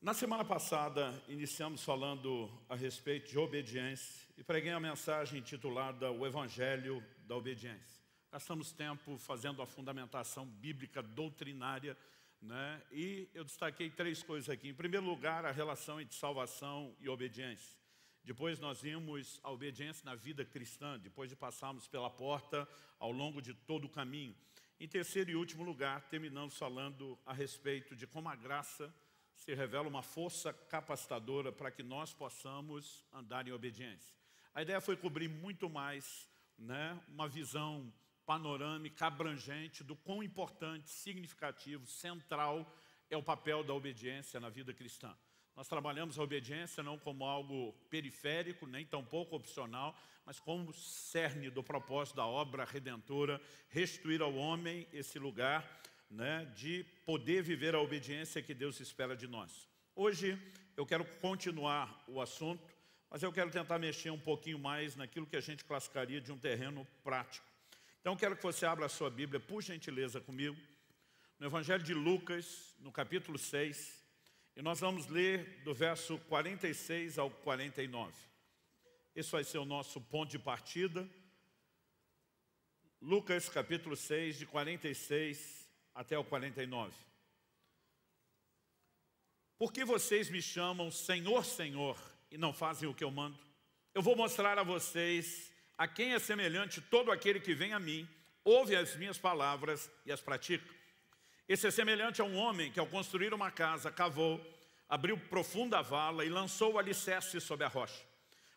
Na semana passada, iniciamos falando a respeito de obediência e preguei a mensagem intitulada O Evangelho da Obediência. Gastamos tempo fazendo a fundamentação bíblica doutrinária né? e eu destaquei três coisas aqui. Em primeiro lugar, a relação entre salvação e obediência. Depois nós vimos a obediência na vida cristã, depois de passarmos pela porta ao longo de todo o caminho. Em terceiro e último lugar, terminamos falando a respeito de como a graça se revela uma força capacitadora para que nós possamos andar em obediência. A ideia foi cobrir muito mais né, uma visão panorâmica, abrangente, do quão importante, significativo, central é o papel da obediência na vida cristã. Nós trabalhamos a obediência não como algo periférico, nem tampouco opcional, mas como cerne do propósito da obra redentora, restituir ao homem esse lugar né, de poder viver a obediência que Deus espera de nós. Hoje eu quero continuar o assunto, mas eu quero tentar mexer um pouquinho mais naquilo que a gente classificaria de um terreno prático. Então eu quero que você abra a sua Bíblia, por gentileza, comigo, no Evangelho de Lucas, no capítulo 6, e nós vamos ler do verso 46 ao 49. Esse vai ser o nosso ponto de partida. Lucas capítulo 6, de 46 até o 49. Por que vocês me chamam Senhor, Senhor e não fazem o que eu mando? Eu vou mostrar a vocês a quem é semelhante todo aquele que vem a mim, ouve as minhas palavras e as pratica. Esse é semelhante a um homem que ao construir uma casa, cavou, abriu profunda vala e lançou o alicerce sobre a rocha.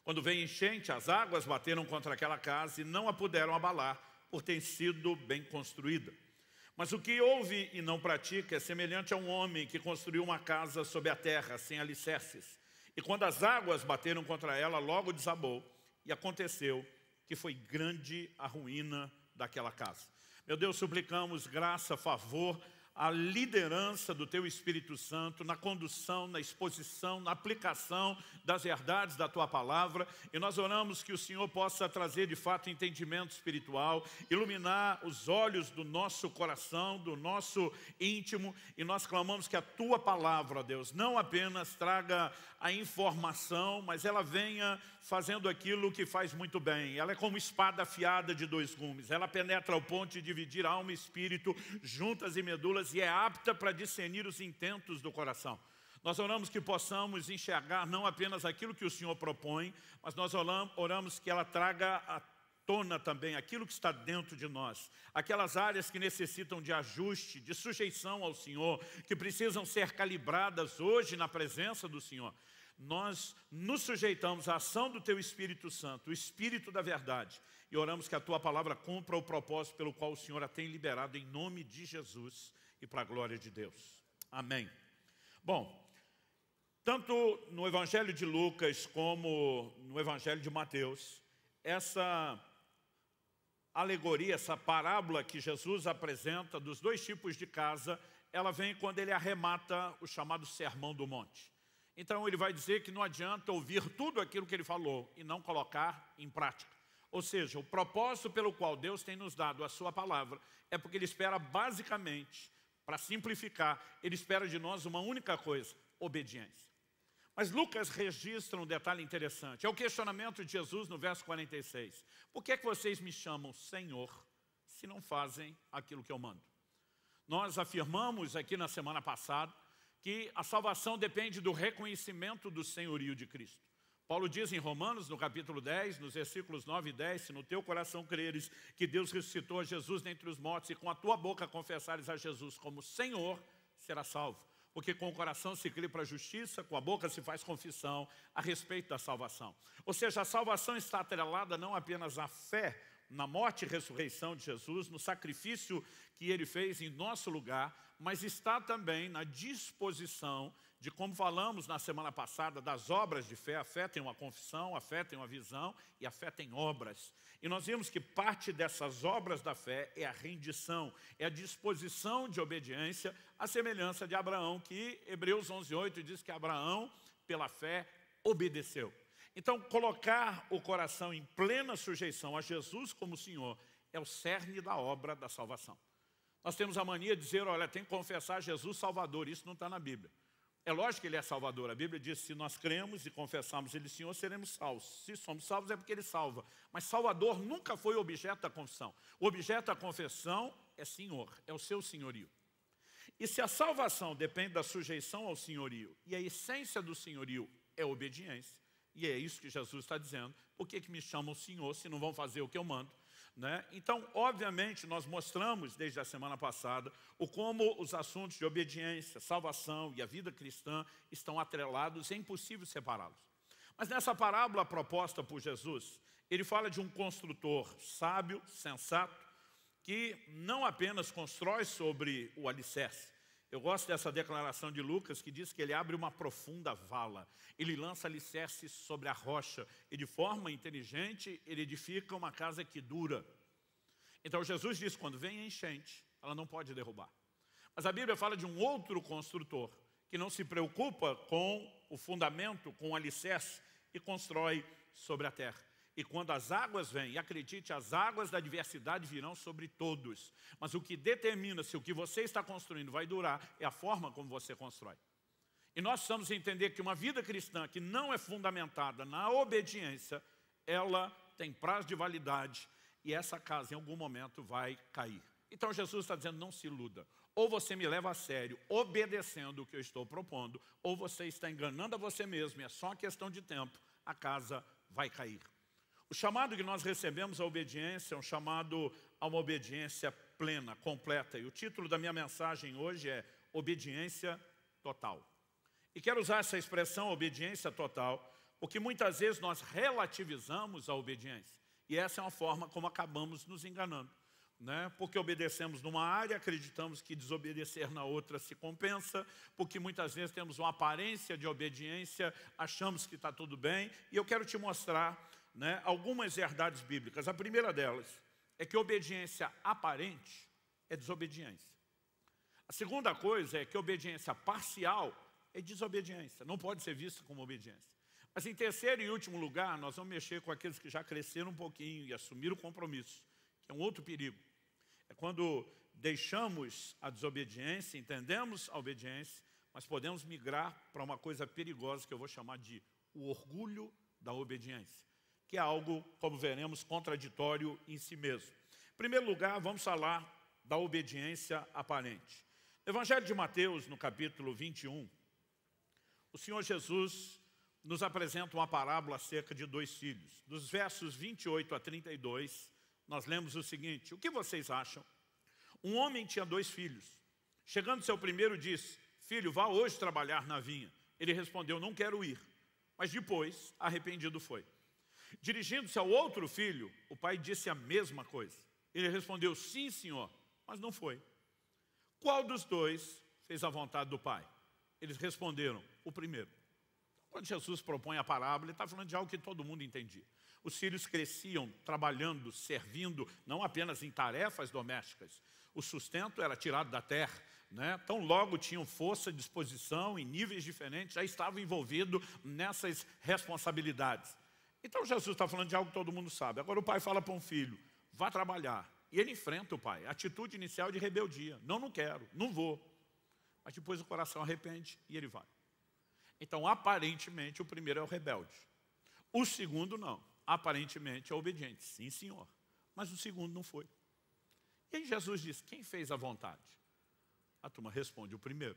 Quando veio enchente, as águas bateram contra aquela casa e não a puderam abalar, por ter sido bem construída. Mas o que ouve e não pratica é semelhante a um homem que construiu uma casa sob a terra, sem alicerces. E quando as águas bateram contra ela, logo desabou. E aconteceu que foi grande a ruína daquela casa. Meu Deus, suplicamos graça, favor, a liderança do teu Espírito Santo na condução, na exposição, na aplicação das verdades da tua palavra. E nós oramos que o Senhor possa trazer de fato entendimento espiritual, iluminar os olhos do nosso coração, do nosso íntimo. E nós clamamos que a tua palavra, Deus, não apenas traga a informação, mas ela venha fazendo aquilo que faz muito bem. Ela é como espada afiada de dois gumes. Ela penetra o ponto de dividir alma e espírito, juntas e medulas, e é apta para discernir os intentos do coração. Nós oramos que possamos enxergar não apenas aquilo que o Senhor propõe, mas nós oramos que ela traga à tona também aquilo que está dentro de nós, aquelas áreas que necessitam de ajuste, de sujeição ao Senhor, que precisam ser calibradas hoje na presença do Senhor nós nos sujeitamos à ação do Teu Espírito Santo, o Espírito da verdade, e oramos que a Tua palavra cumpra o propósito pelo qual o Senhor a tem liberado em nome de Jesus e para a glória de Deus. Amém. Bom, tanto no Evangelho de Lucas como no Evangelho de Mateus, essa alegoria, essa parábola que Jesus apresenta dos dois tipos de casa, ela vem quando ele arremata o chamado Sermão do Monte. Então ele vai dizer que não adianta ouvir tudo aquilo que ele falou e não colocar em prática. Ou seja, o propósito pelo qual Deus tem nos dado a sua palavra é porque ele espera basicamente, para simplificar, ele espera de nós uma única coisa, obediência. Mas Lucas registra um detalhe interessante. É o questionamento de Jesus no verso 46. Por que é que vocês me chamam Senhor se não fazem aquilo que eu mando? Nós afirmamos aqui na semana passada que a salvação depende do reconhecimento do senhorio de Cristo. Paulo diz em Romanos, no capítulo 10, nos versículos 9 e 10, se no teu coração creres que Deus ressuscitou a Jesus dentre os mortos e com a tua boca confessares a Jesus como Senhor, será salvo. Porque com o coração se crê para a justiça, com a boca se faz confissão a respeito da salvação. Ou seja, a salvação está atrelada não apenas à fé, na morte e ressurreição de Jesus, no sacrifício que ele fez em nosso lugar, mas está também na disposição de como falamos na semana passada, das obras de fé. A fé tem uma confissão, a fé tem uma visão e a fé tem obras. E nós vimos que parte dessas obras da fé é a rendição, é a disposição de obediência, à semelhança de Abraão, que Hebreus 11.8 diz que Abraão, pela fé, obedeceu. Então, colocar o coração em plena sujeição a Jesus como Senhor é o cerne da obra da salvação. Nós temos a mania de dizer, olha, tem que confessar Jesus Salvador, isso não está na Bíblia. É lógico que Ele é Salvador, a Bíblia diz, se nós cremos e confessarmos Ele Senhor, seremos salvos. Se somos salvos é porque Ele salva. Mas Salvador nunca foi objeto da confissão. O objeto da confissão é Senhor, é o seu senhorio. E se a salvação depende da sujeição ao senhorio, e a essência do senhorio é obediência, e é isso que Jesus está dizendo, por que, que me chamam Senhor se não vão fazer o que eu mando? Né? Então, obviamente, nós mostramos desde a semana passada o como os assuntos de obediência, salvação e a vida cristã estão atrelados e é impossível separá-los. Mas nessa parábola proposta por Jesus, ele fala de um construtor sábio, sensato, que não apenas constrói sobre o alicerce, eu gosto dessa declaração de Lucas que diz que ele abre uma profunda vala, ele lança alicerces sobre a rocha e de forma inteligente ele edifica uma casa que dura. Então Jesus diz, quando vem a enchente, ela não pode derrubar. Mas a Bíblia fala de um outro construtor que não se preocupa com o fundamento, com o alicerce e constrói sobre a terra. E quando as águas vêm, acredite, as águas da adversidade virão sobre todos. Mas o que determina se o que você está construindo vai durar é a forma como você constrói. E nós precisamos entender que uma vida cristã que não é fundamentada na obediência, ela tem prazo de validade e essa casa em algum momento vai cair. Então Jesus está dizendo, não se iluda. Ou você me leva a sério, obedecendo o que eu estou propondo, ou você está enganando a você mesmo, e é só questão de tempo, a casa vai cair. O chamado que nós recebemos à obediência é um chamado a uma obediência plena, completa. E o título da minha mensagem hoje é Obediência Total. E quero usar essa expressão, obediência total, porque muitas vezes nós relativizamos a obediência. E essa é uma forma como acabamos nos enganando. Né? Porque obedecemos numa área, acreditamos que desobedecer na outra se compensa, porque muitas vezes temos uma aparência de obediência, achamos que está tudo bem. E eu quero te mostrar né, algumas verdades bíblicas. A primeira delas é que obediência aparente é desobediência. A segunda coisa é que obediência parcial é desobediência, não pode ser vista como obediência. Mas em terceiro e último lugar, nós vamos mexer com aqueles que já cresceram um pouquinho e assumiram compromissos, que é um outro perigo. É quando deixamos a desobediência, entendemos a obediência, mas podemos migrar para uma coisa perigosa que eu vou chamar de o orgulho da obediência que é algo, como veremos, contraditório em si mesmo. Em primeiro lugar, vamos falar da obediência aparente. No Evangelho de Mateus, no capítulo 21, o Senhor Jesus nos apresenta uma parábola acerca de dois filhos. Dos versos 28 a 32, nós lemos o seguinte, o que vocês acham? Um homem tinha dois filhos. Chegando seu primeiro, disse, filho, vá hoje trabalhar na vinha. Ele respondeu, não quero ir. Mas depois, arrependido foi. Dirigindo-se ao outro filho, o pai disse a mesma coisa. Ele respondeu, sim, senhor, mas não foi. Qual dos dois fez a vontade do pai? Eles responderam, o primeiro. Quando Jesus propõe a parábola, ele está falando de algo que todo mundo entendia. Os filhos cresciam trabalhando, servindo, não apenas em tarefas domésticas. O sustento era tirado da terra. Né? Tão logo tinham força, disposição, em níveis diferentes, já estavam envolvidos nessas responsabilidades. Então Jesus está falando de algo que todo mundo sabe. Agora o pai fala para um filho, vá trabalhar. E ele enfrenta o pai. atitude inicial de rebeldia. Não, não quero, não vou. Mas depois o coração arrepende e ele vai. Então, aparentemente, o primeiro é o rebelde. O segundo, não. Aparentemente, é obediente. Sim, senhor. Mas o segundo não foi. E aí Jesus diz, quem fez a vontade? A turma responde, o primeiro.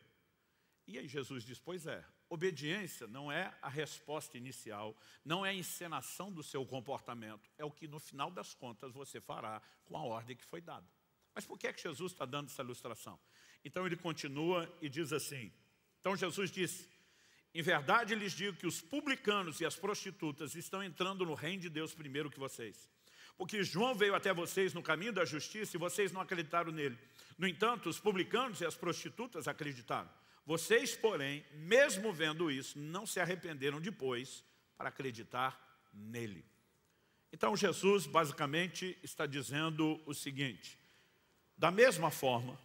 E aí Jesus diz, pois é, obediência não é a resposta inicial, não é a encenação do seu comportamento, é o que no final das contas você fará com a ordem que foi dada. Mas por que é que Jesus está dando essa ilustração? Então ele continua e diz assim, então Jesus disse, em verdade lhes digo que os publicanos e as prostitutas estão entrando no reino de Deus primeiro que vocês. Porque João veio até vocês no caminho da justiça e vocês não acreditaram nele. No entanto, os publicanos e as prostitutas acreditaram. Vocês, porém, mesmo vendo isso, não se arrependeram depois para acreditar nele. Então Jesus basicamente está dizendo o seguinte, da mesma forma,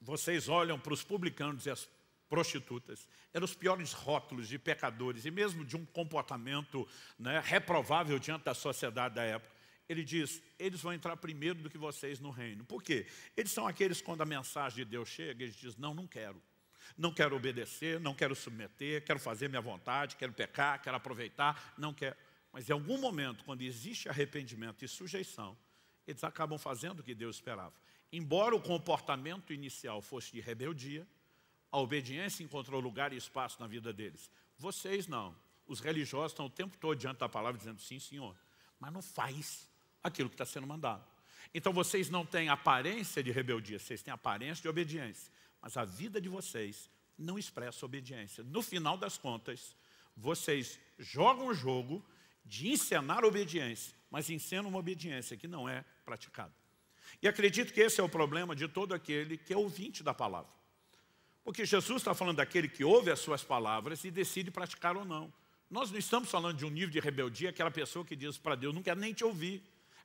vocês olham para os publicanos e as prostitutas, eram os piores rótulos de pecadores e mesmo de um comportamento né, reprovável diante da sociedade da época. Ele diz, eles vão entrar primeiro do que vocês no reino. Por quê? Eles são aqueles quando a mensagem de Deus chega, eles dizem, não, não quero. Não quero obedecer, não quero submeter, quero fazer minha vontade, quero pecar, quero aproveitar, não quero. Mas em algum momento, quando existe arrependimento e sujeição, eles acabam fazendo o que Deus esperava. Embora o comportamento inicial fosse de rebeldia, a obediência encontrou lugar e espaço na vida deles. Vocês não. Os religiosos estão o tempo todo diante da palavra dizendo sim, senhor, mas não faz aquilo que está sendo mandado. Então vocês não têm aparência de rebeldia, vocês têm aparência de obediência. Mas a vida de vocês não expressa obediência. No final das contas, vocês jogam o jogo de encenar obediência, mas encenam uma obediência que não é praticada. E acredito que esse é o problema de todo aquele que é ouvinte da palavra. Porque Jesus está falando daquele que ouve as suas palavras e decide praticar ou não. Nós não estamos falando de um nível de rebeldia, aquela pessoa que diz para Deus, não quero nem te ouvir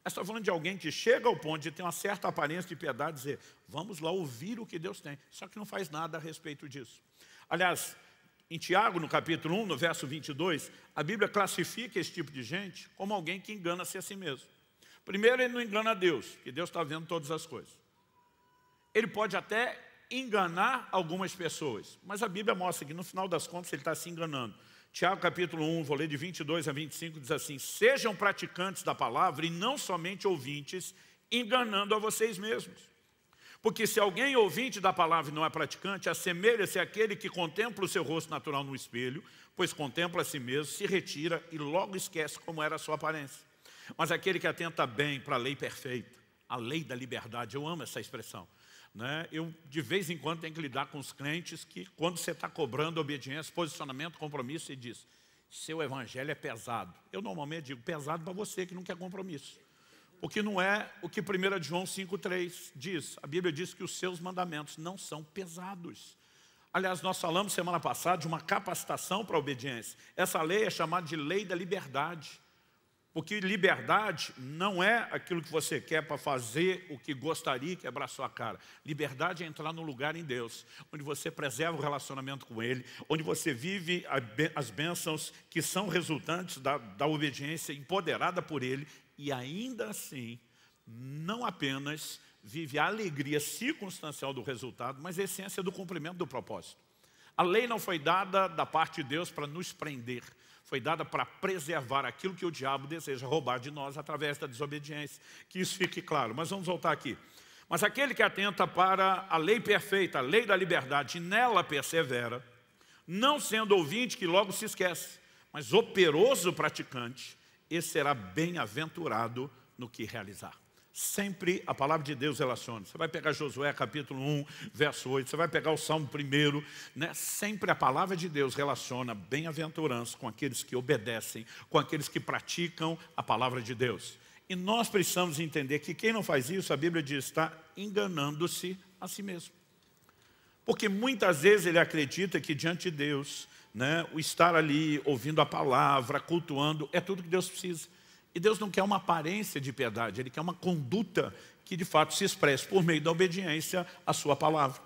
está falando de alguém que chega ao ponto de ter uma certa aparência de piedade, dizer, vamos lá ouvir o que Deus tem, só que não faz nada a respeito disso. Aliás, em Tiago, no capítulo 1, no verso 22, a Bíblia classifica esse tipo de gente como alguém que engana-se a si mesmo. Primeiro, ele não engana Deus, que Deus está vendo todas as coisas. Ele pode até enganar algumas pessoas, mas a Bíblia mostra que no final das contas ele está se enganando. Tiago capítulo 1, vou ler de 22 a 25, diz assim, Sejam praticantes da palavra e não somente ouvintes, enganando a vocês mesmos. Porque se alguém ouvinte da palavra e não é praticante, assemelha-se àquele que contempla o seu rosto natural no espelho, pois contempla a si mesmo, se retira e logo esquece como era a sua aparência. Mas aquele que atenta bem para a lei perfeita, a lei da liberdade, eu amo essa expressão, né? Eu, de vez em quando, tenho que lidar com os clientes que, quando você está cobrando obediência, posicionamento, compromisso, e diz, seu evangelho é pesado. Eu normalmente digo, pesado para você que não quer compromisso. O que não é o que 1 João 5,3 diz. A Bíblia diz que os seus mandamentos não são pesados. Aliás, nós falamos semana passada de uma capacitação para a obediência. Essa lei é chamada de lei da liberdade. Porque liberdade não é aquilo que você quer para fazer o que gostaria e quebrar sua cara. Liberdade é entrar num lugar em Deus, onde você preserva o relacionamento com Ele, onde você vive as bênçãos que são resultantes da, da obediência empoderada por Ele e ainda assim, não apenas vive a alegria circunstancial do resultado, mas a essência do cumprimento do propósito. A lei não foi dada da parte de Deus para nos prender, foi dada para preservar aquilo que o diabo deseja roubar de nós através da desobediência. Que isso fique claro. Mas vamos voltar aqui. Mas aquele que atenta para a lei perfeita, a lei da liberdade, e nela persevera, não sendo ouvinte que logo se esquece, mas operoso praticante, esse será bem-aventurado no que realizar sempre a palavra de Deus relaciona. Você vai pegar Josué capítulo 1, verso 8, você vai pegar o Salmo 1, né? sempre a palavra de Deus relaciona bem-aventurança com aqueles que obedecem, com aqueles que praticam a palavra de Deus. E nós precisamos entender que quem não faz isso, a Bíblia diz, está enganando-se a si mesmo. Porque muitas vezes ele acredita que diante de Deus, né, o estar ali ouvindo a palavra, cultuando, é tudo que Deus precisa. E Deus não quer uma aparência de piedade, Ele quer uma conduta que de fato se expresse por meio da obediência à sua palavra.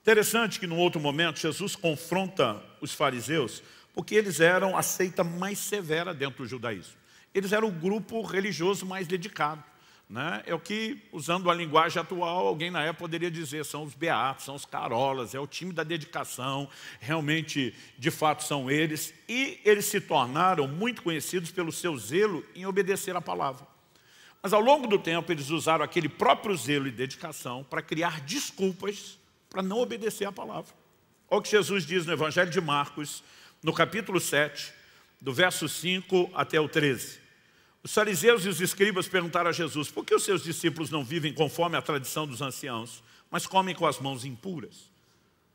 Interessante que num outro momento Jesus confronta os fariseus, porque eles eram a seita mais severa dentro do judaísmo. Eles eram o grupo religioso mais dedicado. Né? É o que, usando a linguagem atual, alguém na época poderia dizer, são os beatos, são os carolas, é o time da dedicação, realmente, de fato, são eles. E eles se tornaram muito conhecidos pelo seu zelo em obedecer à palavra. Mas ao longo do tempo, eles usaram aquele próprio zelo e dedicação para criar desculpas para não obedecer à palavra. Olha o que Jesus diz no Evangelho de Marcos, no capítulo 7, do verso 5 até o 13. Os fariseus e os escribas perguntaram a Jesus, por que os seus discípulos não vivem conforme a tradição dos anciãos, mas comem com as mãos impuras?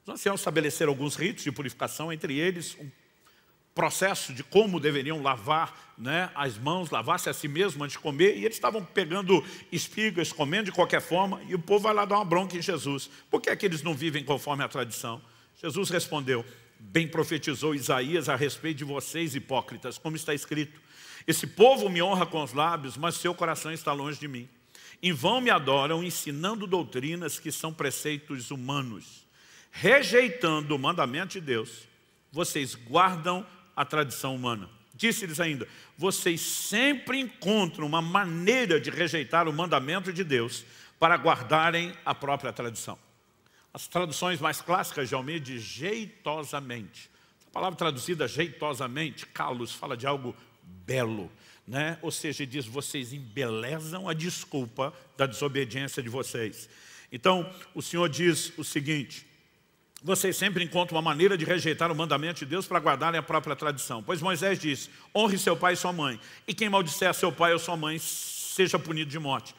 Os anciãos estabeleceram alguns ritos de purificação, entre eles um processo de como deveriam lavar né, as mãos, lavar-se a si mesmo antes de comer, e eles estavam pegando espigas, comendo de qualquer forma, e o povo vai lá dar uma bronca em Jesus. Por que é que eles não vivem conforme a tradição? Jesus respondeu, bem profetizou Isaías a respeito de vocês, hipócritas, como está escrito, esse povo me honra com os lábios, mas seu coração está longe de mim. Em vão me adoram, ensinando doutrinas que são preceitos humanos. Rejeitando o mandamento de Deus, vocês guardam a tradição humana. Disse-lhes ainda, vocês sempre encontram uma maneira de rejeitar o mandamento de Deus para guardarem a própria tradição. As traduções mais clássicas de Almeida, jeitosamente. A palavra traduzida jeitosamente, Carlos fala de algo belo. Né? Ou seja, diz, vocês embelezam a desculpa da desobediência de vocês. Então, o Senhor diz o seguinte, vocês sempre encontram uma maneira de rejeitar o mandamento de Deus para guardarem a própria tradição. Pois Moisés diz: honre seu pai e sua mãe, e quem maldisser seu pai ou sua mãe seja punido de morte.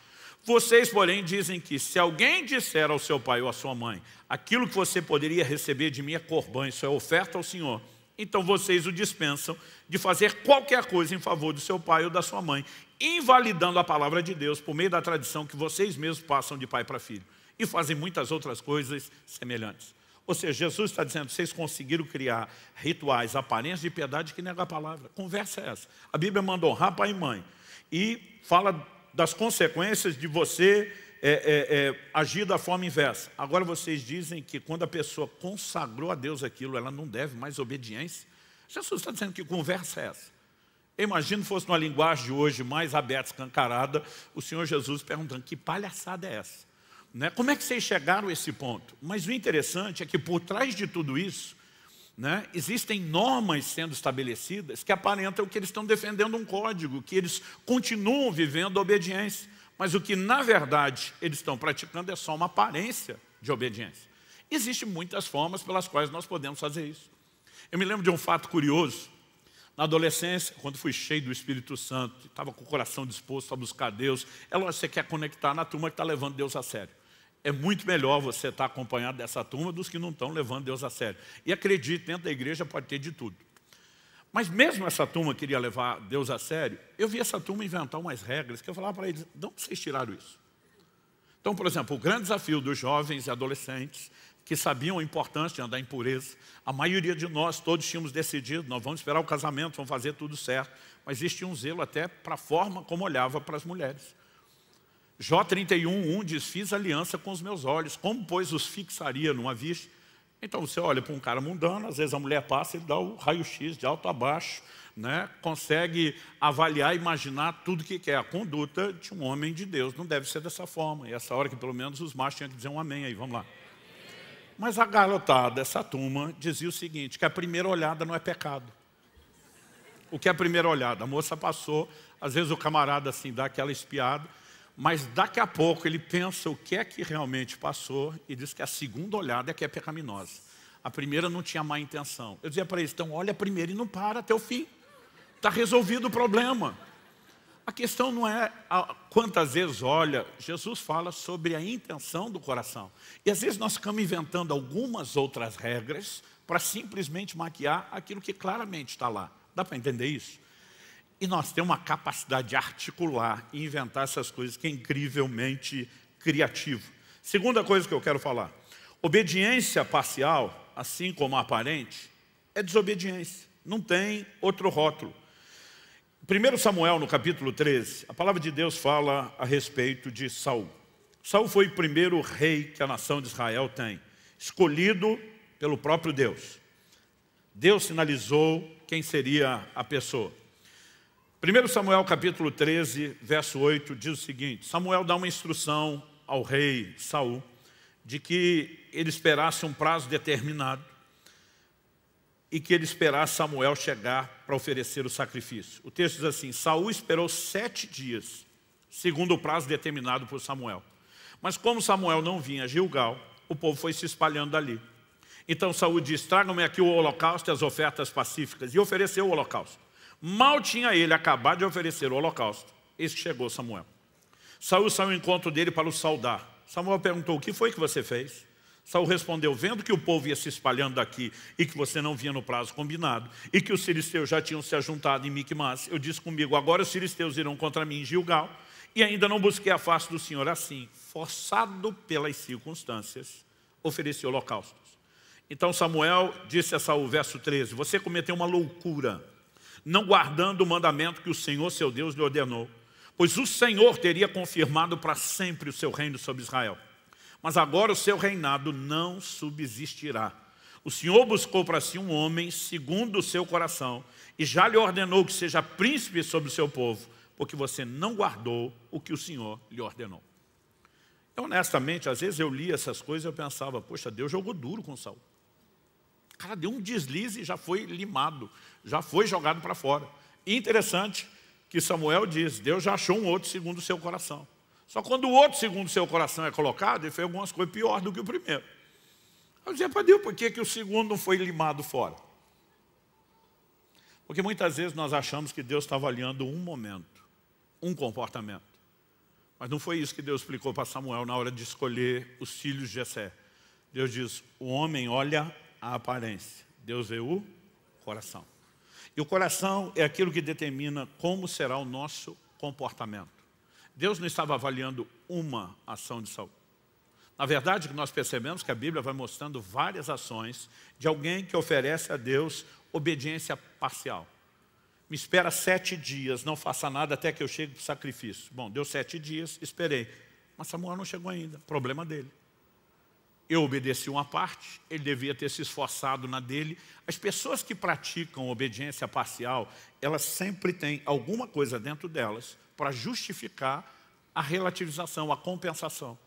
Vocês, porém, dizem que se alguém disser ao seu pai ou à sua mãe, aquilo que você poderia receber de mim é corbã, isso é oferta ao Senhor, então vocês o dispensam de fazer qualquer coisa em favor do seu pai ou da sua mãe, invalidando a palavra de Deus por meio da tradição que vocês mesmos passam de pai para filho e fazem muitas outras coisas semelhantes. Ou seja, Jesus está dizendo, vocês conseguiram criar rituais, aparências de piedade que negam a palavra. Conversa é essa. A Bíblia mandou honrar pai e mãe. E fala das consequências de você é, é, é, agir da forma inversa. Agora vocês dizem que quando a pessoa consagrou a Deus aquilo, ela não deve mais obediência. Jesus está dizendo que conversa é essa. imagino fosse numa linguagem de hoje mais aberta, escancarada, o Senhor Jesus perguntando que palhaçada é essa? Né? Como é que vocês chegaram a esse ponto? Mas o interessante é que por trás de tudo isso, né, existem normas sendo estabelecidas que aparentam que eles estão defendendo um código, que eles continuam vivendo a obediência. Mas o que, na verdade, eles estão praticando é só uma aparência de obediência. Existem muitas formas pelas quais nós podemos fazer isso. Eu me lembro de um fato curioso. Na adolescência, quando fui cheio do Espírito Santo, estava com o coração disposto a buscar Deus, é lógico que você quer conectar na turma que está levando Deus a sério. É muito melhor você estar tá acompanhado dessa turma dos que não estão levando Deus a sério. E acredite, dentro da igreja pode ter de tudo. Mas mesmo essa turma queria levar Deus a sério, eu vi essa turma inventar umas regras que eu falava para eles, de onde vocês tiraram isso? Então, por exemplo, o grande desafio dos jovens e adolescentes que sabiam a importância de andar em pureza, a maioria de nós, todos tínhamos decidido, nós vamos esperar o casamento, vamos fazer tudo certo, mas existia um zelo até para a forma como olhava para as mulheres. Jó 31, 1 diz, fiz aliança com os meus olhos, como, pois, os fixaria numa vista? Então você olha para um cara mundano, às vezes a mulher passa, ele dá o raio-x de alto a baixo, né? consegue avaliar, imaginar tudo que quer. A conduta de um homem de Deus não deve ser dessa forma. E essa hora que pelo menos os machos tinham que dizer um amém aí, vamos lá. Mas a garotada, essa turma, dizia o seguinte, que a primeira olhada não é pecado. O que é a primeira olhada? A moça passou, às vezes o camarada assim dá aquela espiada, mas daqui a pouco ele pensa o que é que realmente passou e diz que a segunda olhada é que é pecaminosa. A primeira não tinha má intenção. Eu dizia para eles, então olha a primeira e não para até o fim. Está resolvido o problema. A questão não é a, quantas vezes olha, Jesus fala sobre a intenção do coração. E às vezes nós ficamos inventando algumas outras regras para simplesmente maquiar aquilo que claramente está lá. Dá para entender isso? E nós temos uma capacidade de articular e inventar essas coisas que é incrivelmente criativo. Segunda coisa que eu quero falar. Obediência parcial, assim como aparente, é desobediência. Não tem outro rótulo. 1 Samuel, no capítulo 13, a palavra de Deus fala a respeito de Saul. Saul foi o primeiro rei que a nação de Israel tem, escolhido pelo próprio Deus. Deus sinalizou quem seria a pessoa. 1 Samuel capítulo 13, verso 8 diz o seguinte, Samuel dá uma instrução ao rei Saul de que ele esperasse um prazo determinado e que ele esperasse Samuel chegar para oferecer o sacrifício. O texto diz assim, Saul esperou sete dias, segundo o prazo determinado por Samuel. Mas como Samuel não vinha a Gilgal, o povo foi se espalhando dali. Então Saul diz, tragam-me aqui o holocausto e as ofertas pacíficas. E ofereceu o holocausto. Mal tinha ele acabado de oferecer o holocausto, esse chegou Samuel. Saul saiu ao encontro dele para o saudar. Samuel perguntou, o que foi que você fez? Saul respondeu, vendo que o povo ia se espalhando daqui e que você não vinha no prazo combinado e que os filisteus já tinham se ajuntado em Micmas, eu disse comigo, agora os filisteus irão contra mim em Gilgal e ainda não busquei a face do Senhor assim, forçado pelas circunstâncias, ofereci holocaustos. Então Samuel disse a Saul, verso 13, você cometeu uma loucura, não guardando o mandamento que o Senhor, seu Deus, lhe ordenou. Pois o Senhor teria confirmado para sempre o seu reino sobre Israel. Mas agora o seu reinado não subsistirá. O Senhor buscou para si um homem segundo o seu coração e já lhe ordenou que seja príncipe sobre o seu povo, porque você não guardou o que o Senhor lhe ordenou. Eu, honestamente, às vezes eu li essas coisas e eu pensava, poxa, Deus jogou duro com Saul. O cara deu um deslize e já foi limado, já foi jogado para fora. interessante que Samuel diz, Deus já achou um outro segundo o seu coração. Só quando o outro segundo o seu coração é colocado, ele fez algumas coisas pior do que o primeiro. Eu dizia para Deus, por que, que o segundo não foi limado fora? Porque muitas vezes nós achamos que Deus está avaliando um momento, um comportamento. Mas não foi isso que Deus explicou para Samuel na hora de escolher os filhos de Jessé. Deus diz, o homem olha a aparência, Deus vê o coração. E o coração é aquilo que determina como será o nosso comportamento. Deus não estava avaliando uma ação de Saul. Na verdade, nós percebemos é que a Bíblia vai mostrando várias ações de alguém que oferece a Deus obediência parcial. Me espera sete dias, não faça nada até que eu chegue para o sacrifício. Bom, deu sete dias, esperei. Mas Samuel não chegou ainda, problema dele. Eu obedeci uma parte, ele devia ter se esforçado na dele. As pessoas que praticam obediência parcial, elas sempre têm alguma coisa dentro delas para justificar a relativização, a compensação.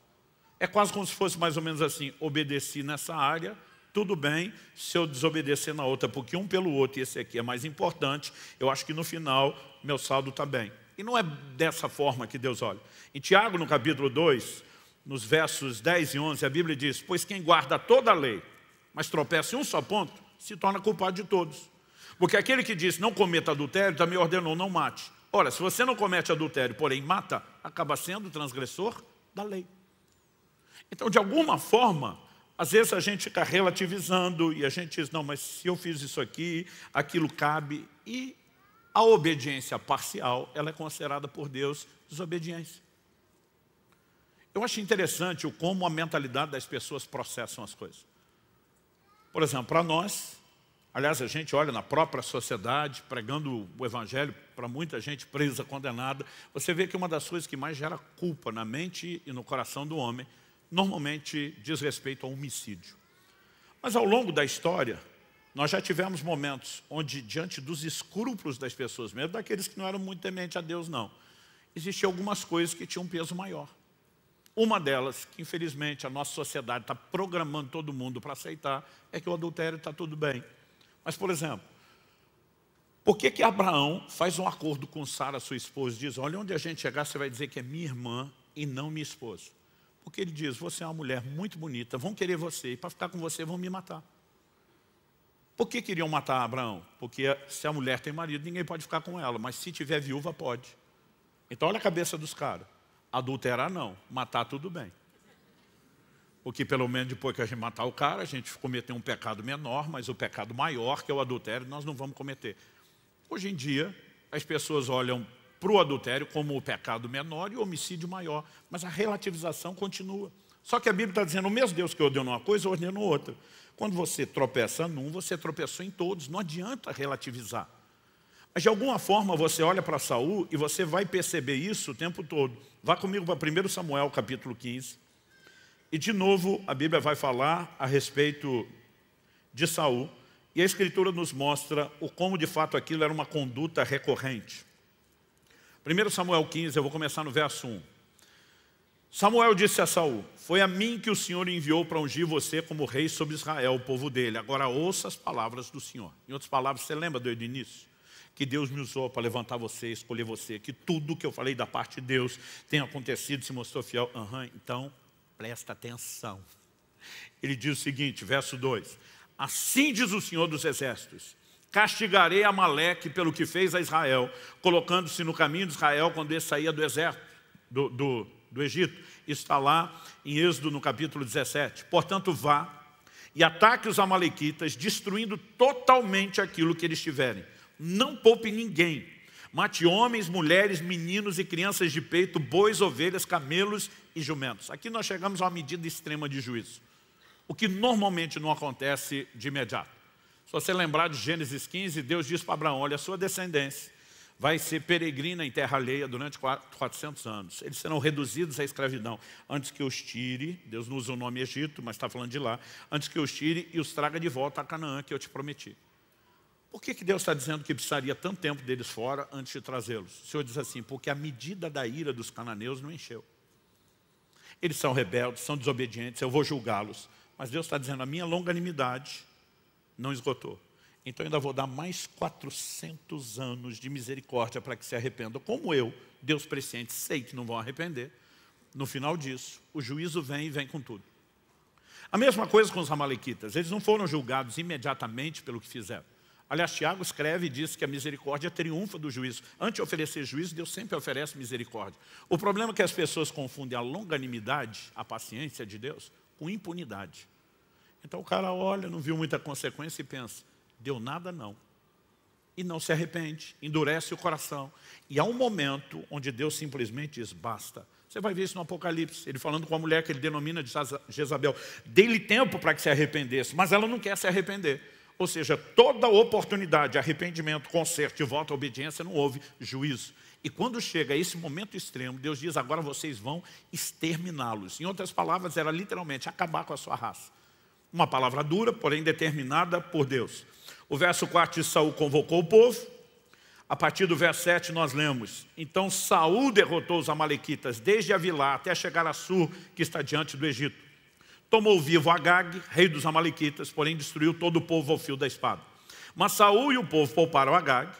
É quase como se fosse mais ou menos assim, obedeci nessa área, tudo bem se eu desobedecer na outra, porque um pelo outro, e esse aqui é mais importante, eu acho que no final meu saldo está bem. E não é dessa forma que Deus olha. Em Tiago, no capítulo 2, nos versos 10 e 11, a Bíblia diz, pois quem guarda toda a lei, mas tropeça em um só ponto, se torna culpado de todos. Porque aquele que diz, não cometa adultério, também ordenou, não mate. Ora, se você não comete adultério, porém mata, acaba sendo transgressor da lei. Então, de alguma forma, às vezes a gente fica relativizando e a gente diz, não, mas se eu fiz isso aqui, aquilo cabe. E a obediência parcial, ela é considerada por Deus desobediência. Eu acho interessante o como a mentalidade das pessoas processam as coisas. Por exemplo, para nós, aliás, a gente olha na própria sociedade, pregando o evangelho para muita gente presa, condenada, você vê que uma das coisas que mais gera culpa na mente e no coração do homem, normalmente diz respeito ao homicídio. Mas ao longo da história, nós já tivemos momentos onde, diante dos escrúpulos das pessoas, mesmo daqueles que não eram muito tementes a Deus, não, existiam algumas coisas que tinham um peso maior. Uma delas, que infelizmente a nossa sociedade está programando todo mundo para aceitar, é que o adultério está tudo bem. Mas, por exemplo, por que que Abraão faz um acordo com Sara, sua esposa, e diz, olha, onde a gente chegar, você vai dizer que é minha irmã e não minha esposa? Porque ele diz, você é uma mulher muito bonita, vão querer você, e para ficar com você vão me matar. Por que queriam matar Abraão? Porque se a mulher tem marido, ninguém pode ficar com ela, mas se tiver viúva, pode. Então olha a cabeça dos caras. Adulterar não, matar tudo bem. Porque pelo menos depois que a gente matar o cara, a gente cometeu um pecado menor, mas o pecado maior, que é o adultério, nós não vamos cometer. Hoje em dia, as pessoas olham para o adultério como o pecado menor e o homicídio maior, mas a relativização continua. Só que a Bíblia está dizendo, o mesmo Deus que ordenou uma coisa, ordenou outra. Quando você tropeça num, você tropeçou em todos, não adianta relativizar. Mas de alguma forma você olha para Saul e você vai perceber isso o tempo todo. Vá comigo para 1 Samuel capítulo 15. E de novo a Bíblia vai falar a respeito de Saul. E a Escritura nos mostra o como de fato aquilo era uma conduta recorrente. 1 Samuel 15, eu vou começar no verso 1. Samuel disse a Saul, foi a mim que o Senhor enviou para ungir você como rei sobre Israel, o povo dele. Agora ouça as palavras do Senhor. Em outras palavras, você lembra do início? que Deus me usou para levantar você, escolher você, que tudo que eu falei da parte de Deus tem acontecido, se mostrou fiel. Uhum, então, presta atenção. Ele diz o seguinte, verso 2: Assim diz o Senhor dos Exércitos, castigarei Amaleque pelo que fez a Israel, colocando-se no caminho de Israel quando ele saía do exército, do, do, do Egito. está lá em Êxodo, no capítulo 17. Portanto, vá e ataque os amalequitas, destruindo totalmente aquilo que eles tiverem. Não poupe ninguém. Mate homens, mulheres, meninos e crianças de peito, bois, ovelhas, camelos e jumentos. Aqui nós chegamos a uma medida extrema de juízo. O que normalmente não acontece de imediato. Se você lembrar de Gênesis 15, Deus diz para Abraão, olha, a sua descendência vai ser peregrina em terra alheia durante 400 anos. Eles serão reduzidos à escravidão. Antes que os tire, Deus não usa o nome Egito, mas está falando de lá, antes que os tire e os traga de volta a Canaã, que eu te prometi. Por que, que Deus está dizendo que precisaria tanto tempo deles fora antes de trazê-los? O Senhor diz assim, porque a medida da ira dos cananeus não encheu. Eles são rebeldes, são desobedientes, eu vou julgá-los. Mas Deus está dizendo, a minha longanimidade não esgotou. Então eu ainda vou dar mais 400 anos de misericórdia para que se arrependam. Como eu, Deus presciente, sei que não vão arrepender. No final disso, o juízo vem e vem com tudo. A mesma coisa com os amalequitas. Eles não foram julgados imediatamente pelo que fizeram. Aliás, Tiago escreve e diz que a misericórdia é triunfa do juízo. Antes de oferecer juízo, Deus sempre oferece misericórdia. O problema é que as pessoas confundem a longanimidade, a paciência de Deus, com impunidade. Então o cara olha, não viu muita consequência e pensa, deu nada não. E não se arrepende, endurece o coração. E há um momento onde Deus simplesmente diz, basta. Você vai ver isso no Apocalipse, ele falando com a mulher que ele denomina de Jezabel. dê lhe tempo para que se arrependesse, mas ela não quer se arrepender. Ou seja, toda oportunidade, arrependimento, conserto e volta à obediência, não houve juízo. E quando chega a esse momento extremo, Deus diz, agora vocês vão exterminá-los. Em outras palavras, era literalmente acabar com a sua raça. Uma palavra dura, porém determinada por Deus. O verso 4 diz, Saul convocou o povo. A partir do verso 7 nós lemos, então Saul derrotou os amalequitas, desde Avilá até chegar a Sur, que está diante do Egito. Tomou vivo Agag, rei dos amalequitas, porém destruiu todo o povo ao fio da espada. Mas Saul e o povo pouparam Agag,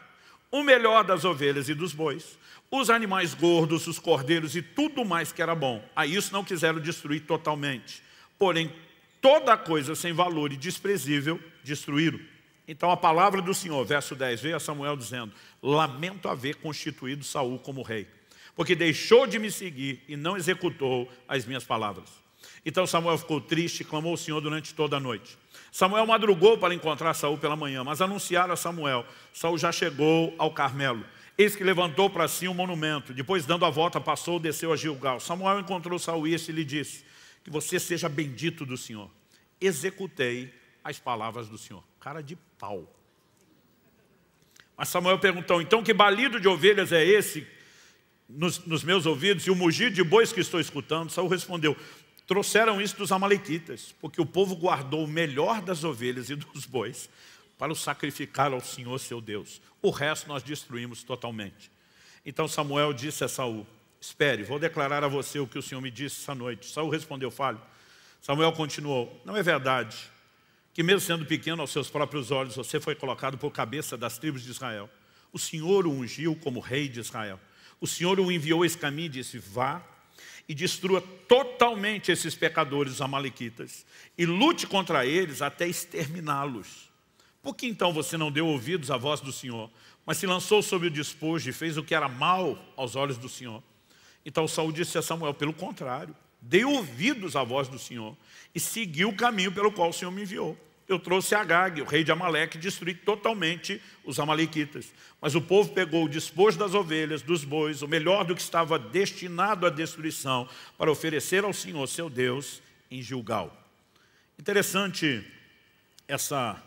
o melhor das ovelhas e dos bois, os animais gordos, os cordeiros e tudo mais que era bom. A isso não quiseram destruir totalmente. Porém, toda coisa sem valor e desprezível destruíram. Então a palavra do Senhor, verso 10, veio a Samuel dizendo, lamento haver constituído Saul como rei, porque deixou de me seguir e não executou as minhas palavras. Então Samuel ficou triste e clamou ao Senhor durante toda a noite. Samuel madrugou para encontrar Saul pela manhã, mas anunciaram a Samuel. Saul já chegou ao Carmelo. Eis que levantou para si um monumento. Depois, dando a volta, passou, desceu a Gilgal. Samuel encontrou Saul e lhe disse, que você seja bendito do Senhor. Executei as palavras do Senhor. Cara de pau. Mas Samuel perguntou, então que balido de ovelhas é esse nos, nos meus ouvidos e o mugir de bois que estou escutando? Saul respondeu, Trouxeram isso dos Amalequitas, porque o povo guardou o melhor das ovelhas e dos bois para o sacrificar ao Senhor seu Deus. O resto nós destruímos totalmente. Então Samuel disse a Saul, espere, vou declarar a você o que o Senhor me disse essa noite. Saul respondeu, fale. Samuel continuou, não é verdade que mesmo sendo pequeno aos seus próprios olhos, você foi colocado por cabeça das tribos de Israel. O Senhor o ungiu como rei de Israel. O Senhor o enviou esse caminho e disse, vá e destrua totalmente esses pecadores amalequitas e lute contra eles até exterminá-los. Por que então você não deu ouvidos à voz do Senhor, mas se lançou sobre o despojo e fez o que era mal aos olhos do Senhor? Então Saul disse a Samuel, pelo contrário, dei ouvidos à voz do Senhor e segui o caminho pelo qual o Senhor me enviou eu trouxe Agag, o rei de Amaleque, destruir totalmente os amalequitas. Mas o povo pegou o despojo das ovelhas, dos bois, o melhor do que estava destinado à destruição, para oferecer ao Senhor, seu Deus, em Gilgal. Interessante essa,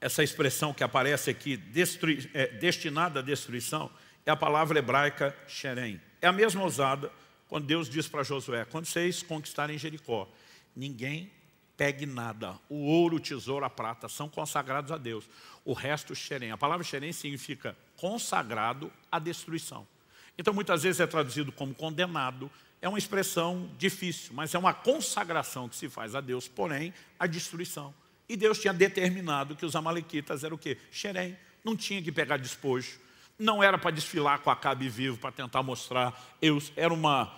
essa expressão que aparece aqui, destrui, é, destinada à destruição, é a palavra hebraica xerém. É a mesma usada quando Deus diz para Josué, quando vocês conquistarem Jericó, ninguém pegue nada. O ouro, o tesouro, a prata são consagrados a Deus. O resto, xerém. A palavra xerém significa consagrado à destruição. Então, muitas vezes é traduzido como condenado. É uma expressão difícil, mas é uma consagração que se faz a Deus, porém, a destruição. E Deus tinha determinado que os amalequitas eram o quê? Xerém. Não tinha que pegar despojo. Não era para desfilar com a cabe vivo, para tentar mostrar. era uma,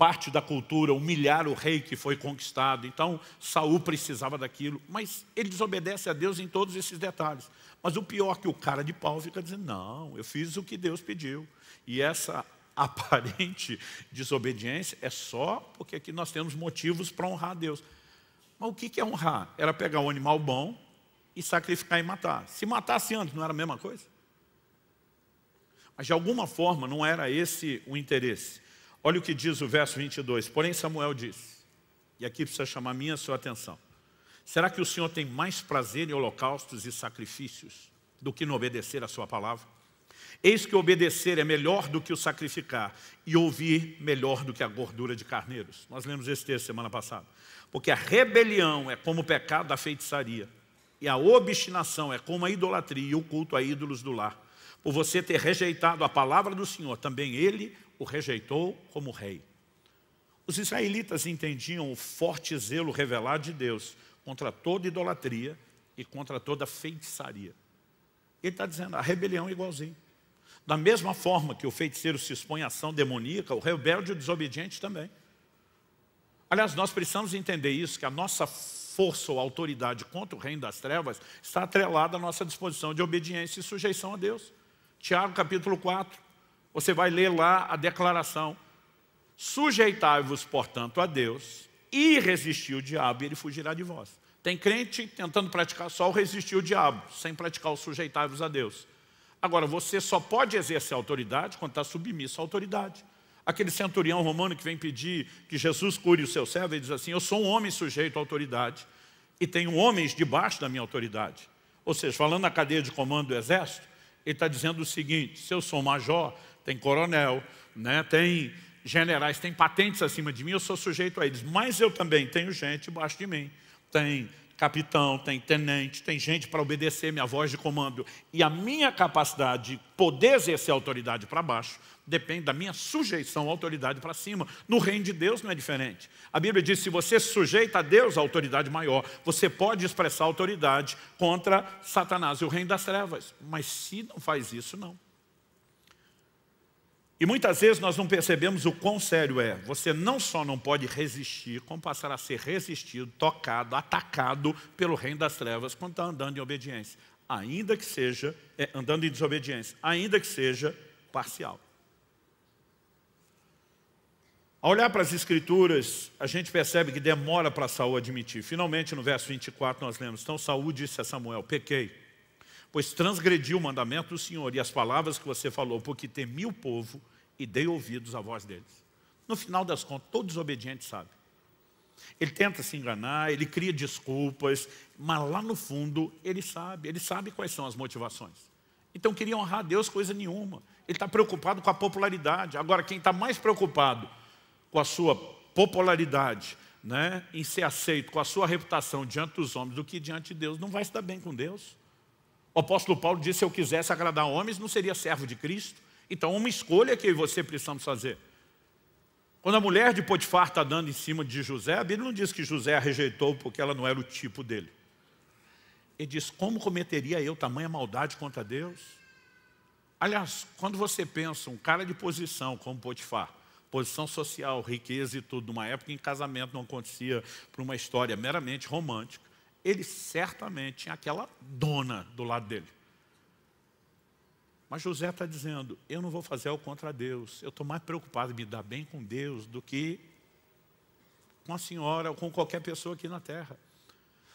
parte da cultura, humilhar o rei que foi conquistado. Então, Saul precisava daquilo, mas ele desobedece a Deus em todos esses detalhes. Mas o pior é que o cara de pau fica dizendo, não, eu fiz o que Deus pediu. E essa aparente desobediência é só porque aqui nós temos motivos para honrar a Deus. Mas o que é honrar? Era pegar um animal bom e sacrificar e matar. Se matasse antes, não era a mesma coisa? Mas de alguma forma não era esse o interesse. Olha o que diz o verso 22. Porém Samuel disse, e aqui precisa chamar minha sua atenção. Será que o Senhor tem mais prazer em holocaustos e sacrifícios do que no obedecer a sua palavra? Eis que obedecer é melhor do que o sacrificar e ouvir melhor do que a gordura de carneiros. Nós lemos esse texto semana passada. Porque a rebelião é como o pecado da feitiçaria e a obstinação é como a idolatria e o culto a ídolos do lar. Por você ter rejeitado a palavra do Senhor, também ele o rejeitou como rei. Os israelitas entendiam o forte zelo revelado de Deus contra toda idolatria e contra toda feitiçaria. Ele está dizendo, a rebelião é igualzinho. Da mesma forma que o feiticeiro se expõe à ação demoníaca, o rebelde e o desobediente também. Aliás, nós precisamos entender isso, que a nossa força ou autoridade contra o reino das trevas está atrelada à nossa disposição de obediência e sujeição a Deus. Tiago capítulo 4, você vai ler lá a declaração. Sujeitai-vos, portanto, a Deus e resistir o diabo e ele fugirá de vós. Tem crente tentando praticar só o resistir o diabo, sem praticar o sujeitar-vos a Deus. Agora, você só pode exercer autoridade quando está submisso à autoridade. Aquele centurião romano que vem pedir que Jesus cure o seu servo, ele diz assim, eu sou um homem sujeito à autoridade e tenho homens debaixo da minha autoridade. Ou seja, falando na cadeia de comando do exército, ele está dizendo o seguinte, se eu sou major, tem coronel, né? tem generais, tem patentes acima de mim, eu sou sujeito a eles. Mas eu também tenho gente embaixo de mim. Tem capitão, tem tenente, tem gente para obedecer minha voz de comando. E a minha capacidade de poder exercer autoridade para baixo depende da minha sujeição à autoridade para cima. No reino de Deus não é diferente. A Bíblia diz, se você é sujeita a Deus a autoridade maior, você pode expressar autoridade contra Satanás e o reino das trevas. Mas se não faz isso, não. E muitas vezes nós não percebemos o quão sério é. Você não só não pode resistir, como passar a ser resistido, tocado, atacado pelo reino das trevas quando está andando em obediência. Ainda que seja, é, andando em desobediência, ainda que seja parcial. Ao olhar para as escrituras, a gente percebe que demora para Saul admitir. Finalmente, no verso 24, nós lemos, então Saul disse a Samuel, pequei, pois transgredi o mandamento do Senhor e as palavras que você falou, porque temi o povo e dei ouvidos à voz deles. No final das contas, todo desobediente sabe. Ele tenta se enganar, ele cria desculpas, mas lá no fundo ele sabe, ele sabe quais são as motivações. Então queria honrar a Deus coisa nenhuma. Ele está preocupado com a popularidade. Agora, quem está mais preocupado com a sua popularidade, né, em ser aceito, com a sua reputação diante dos homens, do que diante de Deus, não vai estar bem com Deus. O apóstolo Paulo disse, se eu quisesse agradar homens, não seria servo de Cristo. Então, uma escolha que eu e você precisamos fazer. Quando a mulher de Potifar está dando em cima de José, a Bíblia não diz que José a rejeitou porque ela não era o tipo dele. Ele diz, como cometeria eu tamanha maldade contra Deus? Aliás, quando você pensa um cara de posição como Potifar, posição social, riqueza e tudo, numa época em que casamento não acontecia para uma história meramente romântica, ele certamente tinha aquela dona do lado dele. Mas José está dizendo, eu não vou fazer algo contra Deus. Eu estou mais preocupado em me dar bem com Deus do que com a senhora ou com qualquer pessoa aqui na terra.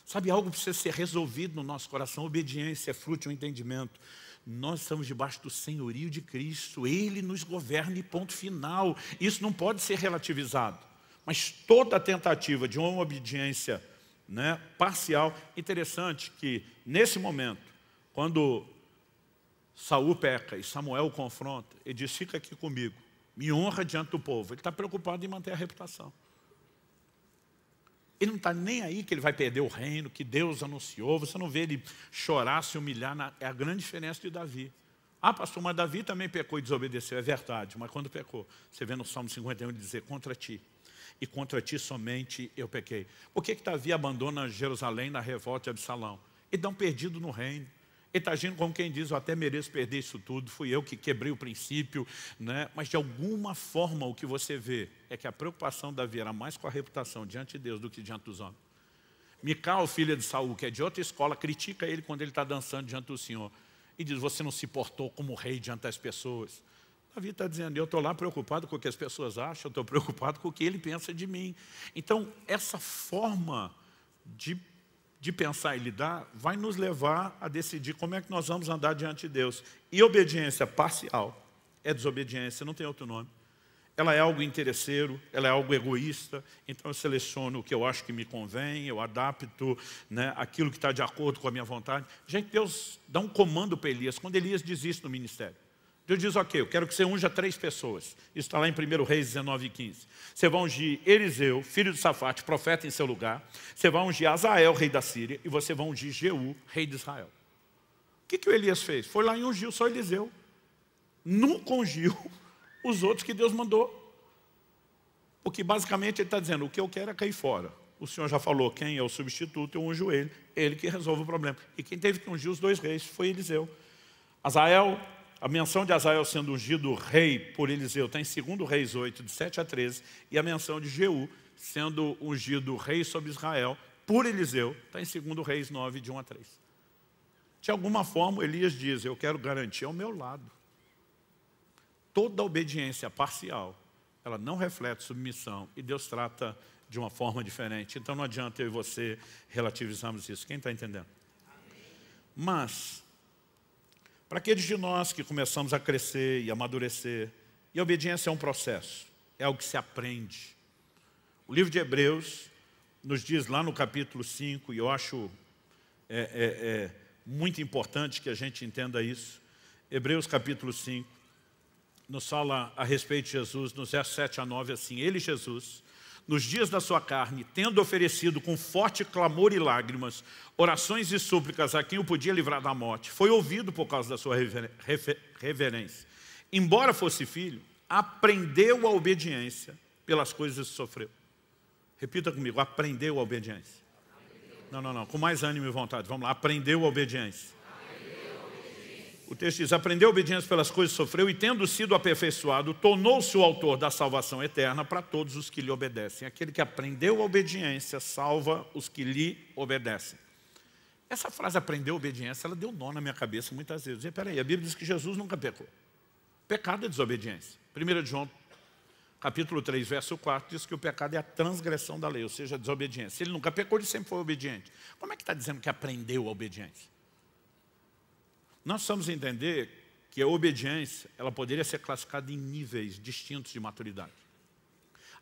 Sabe, algo precisa ser resolvido no nosso coração. Obediência é fruto de um entendimento. Nós estamos debaixo do senhorio de Cristo. Ele nos governa e ponto final. Isso não pode ser relativizado. Mas toda tentativa de uma obediência né, parcial, interessante que nesse momento, quando Saul peca e Samuel o confronta, ele diz, fica aqui comigo, me honra diante do povo. Ele está preocupado em manter a reputação. Ele não está nem aí que ele vai perder o reino, que Deus anunciou. Você não vê ele chorar, se humilhar. Na... É a grande diferença de Davi. Ah, pastor, mas Davi também pecou e desobedeceu. É verdade, mas quando pecou, você vê no Salmo 51 dizer, contra ti, e contra ti somente eu pequei. Por que, que Davi abandona Jerusalém na revolta de Absalão? Ele dá um perdido no reino. Ele está agindo como quem diz, eu até mereço perder isso tudo, fui eu que quebrei o princípio, né? mas de alguma forma o que você vê é que a preocupação da Davi era mais com a reputação diante de Deus do que diante dos homens. Mical, filha de Saul, que é de outra escola, critica ele quando ele está dançando diante do Senhor e diz, você não se portou como rei diante das pessoas. Davi está dizendo, eu estou lá preocupado com o que as pessoas acham, eu estou preocupado com o que ele pensa de mim. Então, essa forma de de pensar e lidar vai nos levar a decidir como é que nós vamos andar diante de Deus. E obediência parcial é desobediência, não tem outro nome. Ela é algo interesseiro, ela é algo egoísta, então eu seleciono o que eu acho que me convém, eu adapto né, aquilo que está de acordo com a minha vontade. Gente, Deus dá um comando para Elias, quando Elias desiste no ministério. Deus diz, ok, eu quero que você unja três pessoas. Isso está lá em 1 Reis 19 15. Você vai ungir Eliseu, filho de Safate, profeta em seu lugar. Você vai ungir Azael, rei da Síria. E você vai ungir Jeú, rei de Israel. O que, que o Elias fez? Foi lá e ungiu só Eliseu. Não ungiu os outros que Deus mandou. Porque basicamente ele está dizendo, o que eu quero é cair fora. O senhor já falou quem é o substituto, eu unjo ele. Ele que resolve o problema. E quem teve que ungir os dois reis foi Eliseu. Azael a menção de Azael sendo ungido rei por Eliseu está em 2 Reis 8, de 7 a 13, e a menção de Jeú sendo ungido rei sobre Israel por Eliseu está em 2 Reis 9, de 1 a 3. De alguma forma, Elias diz, eu quero garantir ao meu lado. Toda obediência parcial, ela não reflete submissão e Deus trata de uma forma diferente. Então não adianta eu e você relativizarmos isso. Quem está entendendo? Mas, para aqueles de nós que começamos a crescer e amadurecer, e a obediência é um processo, é algo que se aprende. O livro de Hebreus nos diz lá no capítulo 5, e eu acho é, é, é muito importante que a gente entenda isso, Hebreus capítulo 5, nos fala a respeito de Jesus, nos versos 7 a 9, assim, Ele, Jesus, nos dias da sua carne, tendo oferecido com forte clamor e lágrimas, orações e súplicas a quem o podia livrar da morte, foi ouvido por causa da sua reverência. Embora fosse filho, aprendeu a obediência pelas coisas que sofreu. Repita comigo, aprendeu a obediência. Não, não, não, com mais ânimo e vontade, vamos lá, aprendeu a obediência o texto diz, aprendeu obediência pelas coisas que sofreu e tendo sido aperfeiçoado, tornou-se o autor da salvação eterna para todos os que lhe obedecem. Aquele que aprendeu a obediência salva os que lhe obedecem. Essa frase, aprendeu obediência, ela deu nó na minha cabeça muitas vezes. E peraí, a Bíblia diz que Jesus nunca pecou. Pecado é desobediência. 1 João, capítulo 3, verso 4, diz que o pecado é a transgressão da lei, ou seja, a desobediência. Ele nunca pecou, ele sempre foi obediente. Como é que está dizendo que aprendeu a obediência? Nós precisamos entender que a obediência, ela poderia ser classificada em níveis distintos de maturidade.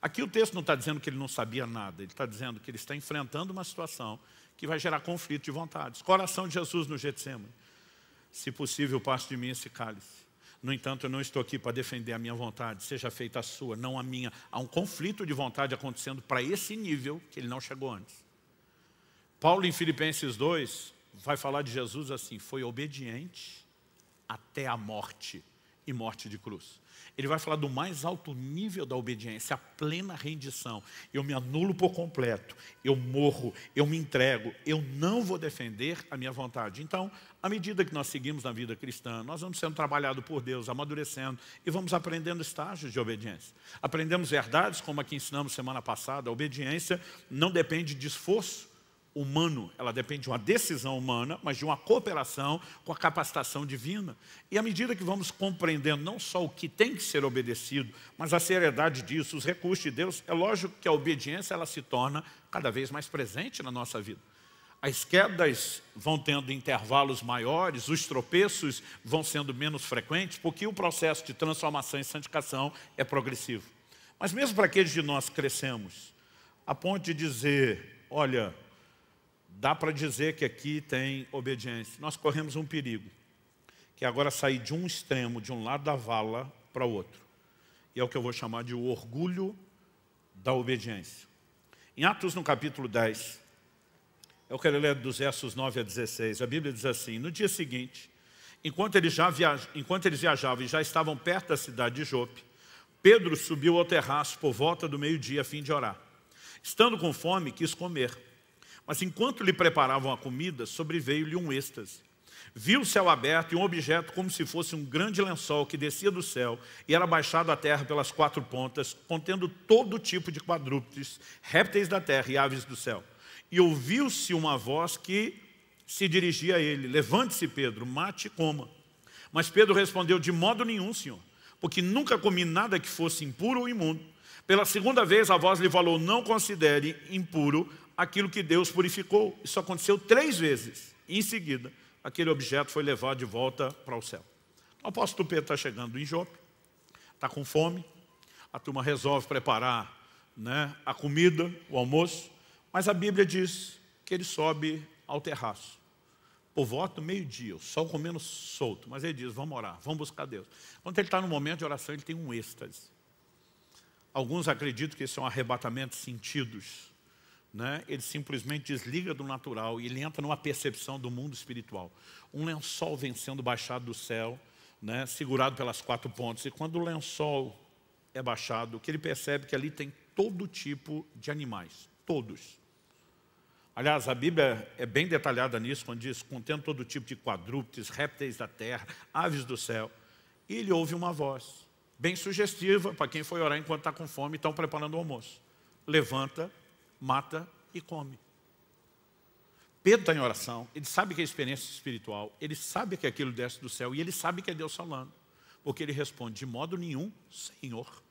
Aqui o texto não está dizendo que ele não sabia nada, ele está dizendo que ele está enfrentando uma situação que vai gerar conflito de vontades. Coração de Jesus no Getsemane. Se possível, passo de mim esse cálice. No entanto, eu não estou aqui para defender a minha vontade, seja feita a sua, não a minha. Há um conflito de vontade acontecendo para esse nível que ele não chegou antes. Paulo, em Filipenses 2, vai falar de Jesus assim, foi obediente até a morte e morte de cruz. Ele vai falar do mais alto nível da obediência, a plena rendição. Eu me anulo por completo, eu morro, eu me entrego, eu não vou defender a minha vontade. Então, à medida que nós seguimos na vida cristã, nós vamos sendo trabalhados por Deus, amadurecendo e vamos aprendendo estágios de obediência. Aprendemos verdades, como a que ensinamos semana passada, a obediência não depende de esforço, humano, ela depende de uma decisão humana, mas de uma cooperação com a capacitação divina. E à medida que vamos compreendendo não só o que tem que ser obedecido, mas a seriedade disso, os recursos de Deus, é lógico que a obediência ela se torna cada vez mais presente na nossa vida. As quedas vão tendo intervalos maiores, os tropeços vão sendo menos frequentes, porque o processo de transformação e santificação é progressivo. Mas mesmo para aqueles de nós que crescemos, a ponto de dizer, olha, dá para dizer que aqui tem obediência. Nós corremos um perigo, que é agora sair de um extremo, de um lado da vala para o outro. E é o que eu vou chamar de orgulho da obediência. Em Atos, no capítulo 10, eu quero ler dos versos 9 a 16. A Bíblia diz assim, no dia seguinte, enquanto eles, já viaj... enquanto eles viajavam e já estavam perto da cidade de Jope, Pedro subiu ao terraço por volta do meio-dia a fim de orar. Estando com fome, quis comer. Mas enquanto lhe preparavam a comida, sobreveio-lhe um êxtase. Viu o céu aberto e um objeto como se fosse um grande lençol que descia do céu e era baixado à terra pelas quatro pontas, contendo todo tipo de quadrúpedes, répteis da terra e aves do céu. E ouviu-se uma voz que se dirigia a ele, levante-se Pedro, mate e coma. Mas Pedro respondeu, de modo nenhum, senhor, porque nunca comi nada que fosse impuro ou imundo. Pela segunda vez a voz lhe falou, não considere impuro aquilo que Deus purificou. Isso aconteceu três vezes. Em seguida, aquele objeto foi levado de volta para o céu. O apóstolo Pedro está chegando em Jope, está com fome, a turma resolve preparar né, a comida, o almoço, mas a Bíblia diz que ele sobe ao terraço. Por no meio-dia, o sol comendo solto, mas ele diz, vamos orar, vamos buscar Deus. Quando ele está no momento de oração, ele tem um êxtase. Alguns acreditam que isso é um arrebatamento sentidos, né, ele simplesmente desliga do natural e ele entra numa percepção do mundo espiritual. Um lençol vem sendo baixado do céu, né, segurado pelas quatro pontes e quando o lençol é baixado, que ele percebe é que ali tem todo tipo de animais, todos. Aliás, a Bíblia é bem detalhada nisso, quando diz, contendo todo tipo de quadrúpedes, répteis da terra, aves do céu. E ele ouve uma voz, bem sugestiva, para quem foi orar enquanto está com fome e estão preparando o almoço. Levanta mata e come. Pedro está em oração, ele sabe que é experiência espiritual, ele sabe que aquilo desce do céu e ele sabe que é Deus falando, porque ele responde, de modo nenhum, Senhor.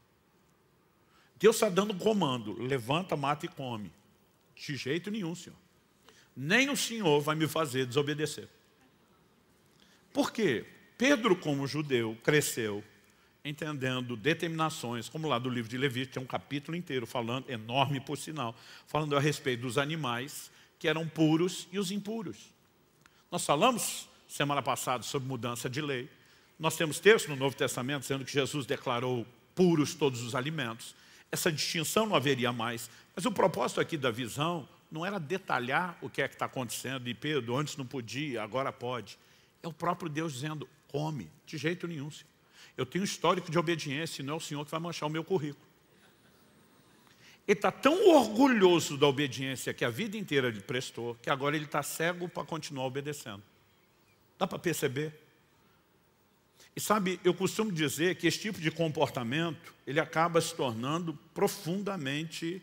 Deus está dando um comando, levanta, mata e come. De jeito nenhum, Senhor. Nem o Senhor vai me fazer desobedecer. Por quê? Pedro, como judeu, cresceu entendendo determinações, como lá do livro de Levítico, tem é um capítulo inteiro falando, enorme por sinal, falando a respeito dos animais que eram puros e os impuros. Nós falamos semana passada sobre mudança de lei, nós temos texto no Novo Testamento dizendo que Jesus declarou puros todos os alimentos, essa distinção não haveria mais, mas o propósito aqui da visão não era detalhar o que é que está acontecendo, e Pedro, antes não podia, agora pode. É o próprio Deus dizendo, come, de jeito nenhum, Senhor. Eu tenho histórico de obediência e não é o Senhor que vai manchar o meu currículo. Ele está tão orgulhoso da obediência que a vida inteira ele prestou, que agora ele está cego para continuar obedecendo. Dá para perceber? E sabe, eu costumo dizer que esse tipo de comportamento, ele acaba se tornando profundamente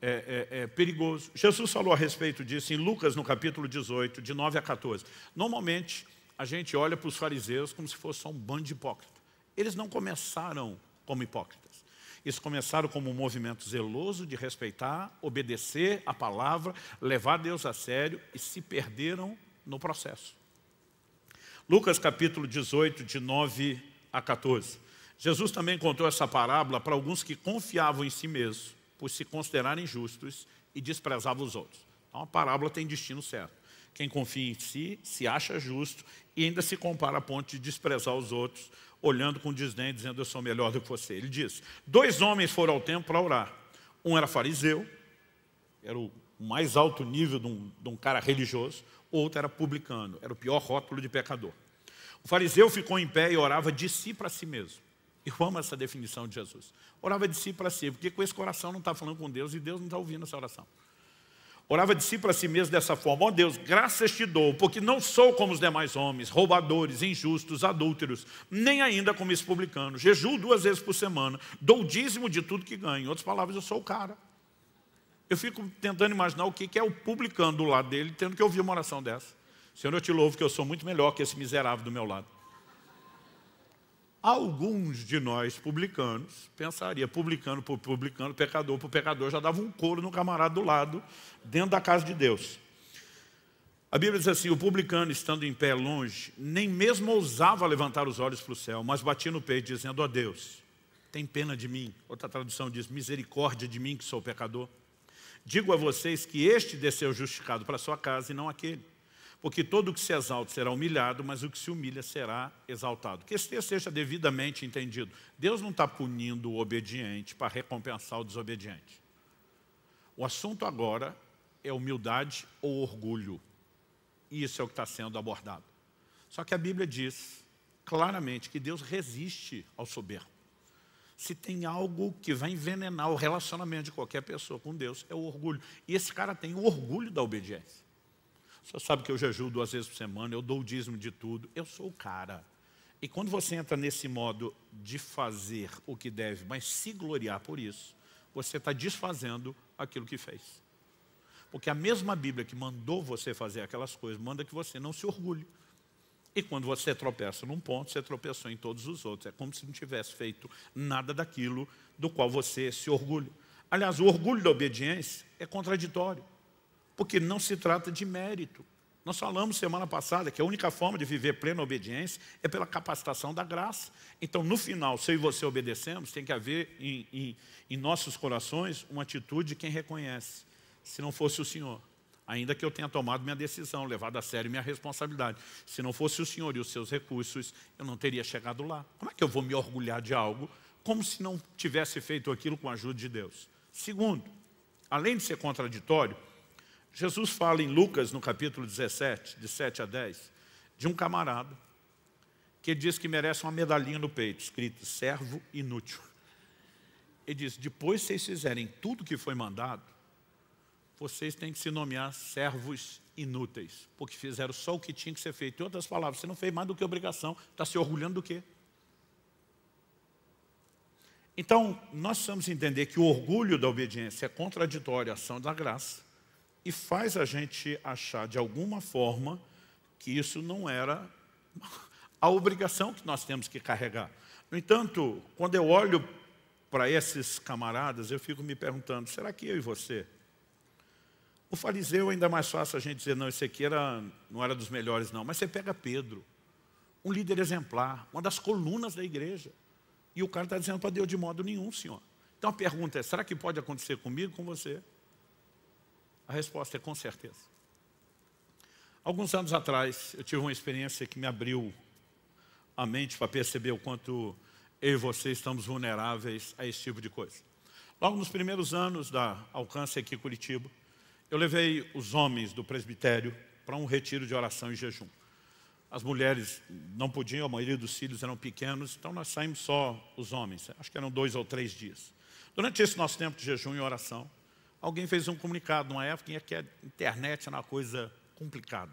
é, é, é, perigoso. Jesus falou a respeito disso em Lucas, no capítulo 18, de 9 a 14. Normalmente, a gente olha para os fariseus como se fosse só um bando de hipócritas. Eles não começaram como hipócritas. Eles começaram como um movimento zeloso de respeitar, obedecer a palavra, levar Deus a sério e se perderam no processo. Lucas capítulo 18, de 9 a 14. Jesus também contou essa parábola para alguns que confiavam em si mesmos, por se considerarem justos e desprezavam os outros. Então a parábola tem destino certo. Quem confia em si, se acha justo e ainda se compara a ponto de desprezar os outros, olhando com desdém, dizendo eu sou melhor do que você. Ele diz, dois homens foram ao templo para orar. Um era fariseu, era o mais alto nível de um, de um cara religioso, outro era publicano, era o pior rótulo de pecador. O fariseu ficou em pé e orava de si para si mesmo. Eu amo essa definição de Jesus. Orava de si para si, porque com esse coração não está falando com Deus e Deus não está ouvindo essa oração. Orava de si para si mesmo dessa forma, ó oh Deus, graças te dou, porque não sou como os demais homens, roubadores, injustos, adúlteros, nem ainda como esse publicano. Jejuo duas vezes por semana, dou dízimo de tudo que ganho. Em outras palavras, eu sou o cara. Eu fico tentando imaginar o que é o publicano do lado dele, tendo que ouvir uma oração dessa. Senhor, eu te louvo que eu sou muito melhor que esse miserável do meu lado. Alguns de nós publicanos pensaria publicano por publicano, pecador por pecador, já dava um couro no camarada do lado, dentro da casa de Deus. A Bíblia diz assim: o publicano, estando em pé longe, nem mesmo ousava levantar os olhos para o céu, mas batia no peito, dizendo: Ó Deus, tem pena de mim. Outra tradução diz: misericórdia de mim, que sou pecador. Digo a vocês que este desceu justificado para sua casa e não aquele. Porque todo o que se exalta será humilhado, mas o que se humilha será exaltado. Que esse texto seja devidamente entendido. Deus não está punindo o obediente para recompensar o desobediente. O assunto agora é humildade ou orgulho. E isso é o que está sendo abordado. Só que a Bíblia diz claramente que Deus resiste ao soberbo. Se tem algo que vai envenenar o relacionamento de qualquer pessoa com Deus, é o orgulho. E esse cara tem o orgulho da obediência. Você sabe que eu jejuo duas vezes por semana, eu dou o dízimo de tudo, eu sou o cara. E quando você entra nesse modo de fazer o que deve, mas se gloriar por isso, você está desfazendo aquilo que fez. Porque a mesma Bíblia que mandou você fazer aquelas coisas, manda que você não se orgulhe. E quando você tropeça num ponto, você tropeçou em todos os outros. É como se não tivesse feito nada daquilo do qual você se orgulha. Aliás, o orgulho da obediência é contraditório porque não se trata de mérito. Nós falamos semana passada que a única forma de viver plena obediência é pela capacitação da graça. Então, no final, se eu e você obedecemos, tem que haver em, em, em nossos corações uma atitude de quem reconhece. Se não fosse o Senhor, ainda que eu tenha tomado minha decisão, levado a sério minha responsabilidade. Se não fosse o Senhor e os seus recursos, eu não teria chegado lá. Como é que eu vou me orgulhar de algo como se não tivesse feito aquilo com a ajuda de Deus? Segundo, além de ser contraditório, Jesus fala em Lucas, no capítulo 17, de 7 a 10, de um camarada que diz que merece uma medalhinha no peito, escrito, servo inútil. Ele diz, depois vocês fizerem tudo que foi mandado, vocês têm que se nomear servos inúteis, porque fizeram só o que tinha que ser feito. Em outras palavras, você não fez mais do que obrigação, está se orgulhando do quê? Então, nós precisamos entender que o orgulho da obediência é contraditório à ação da graça, e faz a gente achar de alguma forma que isso não era a obrigação que nós temos que carregar. No entanto, quando eu olho para esses camaradas, eu fico me perguntando, será que eu e você? O fariseu ainda mais fácil a gente dizer, não, esse aqui era, não era dos melhores não, mas você pega Pedro, um líder exemplar, uma das colunas da igreja, e o cara está dizendo para Deus, de modo nenhum, senhor. Então a pergunta é, será que pode acontecer comigo, com você? A resposta é com certeza. Alguns anos atrás, eu tive uma experiência que me abriu a mente para perceber o quanto eu e você estamos vulneráveis a esse tipo de coisa. Logo nos primeiros anos da Alcance aqui em Curitiba, eu levei os homens do presbitério para um retiro de oração e jejum. As mulheres não podiam, a maioria dos filhos eram pequenos, então nós saímos só os homens, acho que eram dois ou três dias. Durante esse nosso tempo de jejum e oração, alguém fez um comunicado numa época em é que a internet era uma coisa complicada.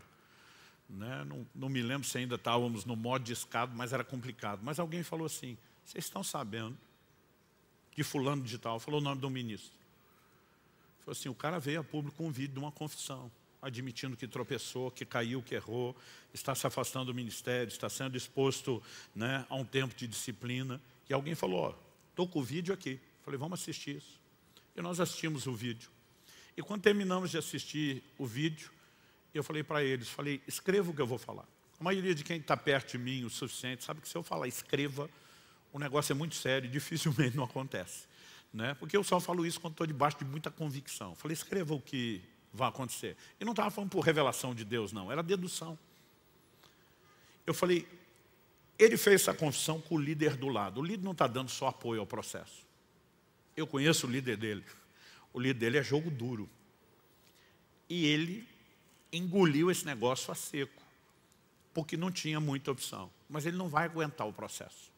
Né? Não, não, me lembro se ainda estávamos no modo discado, mas era complicado. Mas alguém falou assim, vocês estão sabendo que fulano de tal, falou o nome do ministro. Falou assim, o cara veio a público com um vídeo de uma confissão, admitindo que tropeçou, que caiu, que errou, está se afastando do ministério, está sendo exposto né, a um tempo de disciplina. E alguém falou, estou com o vídeo aqui. Falei, vamos assistir isso. E nós assistimos o vídeo. E quando terminamos de assistir o vídeo, eu falei para eles, falei, escreva o que eu vou falar. A maioria de quem está perto de mim o suficiente sabe que se eu falar escreva, o negócio é muito sério e dificilmente não acontece. Né? Porque eu só falo isso quando estou debaixo de muita convicção. Falei, escreva o que vai acontecer. E não estava falando por revelação de Deus, não. Era dedução. Eu falei, ele fez essa confissão com o líder do lado. O líder não está dando só apoio ao processo. Eu conheço o líder dele. O líder dele é jogo duro. E ele engoliu esse negócio a seco, porque não tinha muita opção. Mas ele não vai aguentar o processo.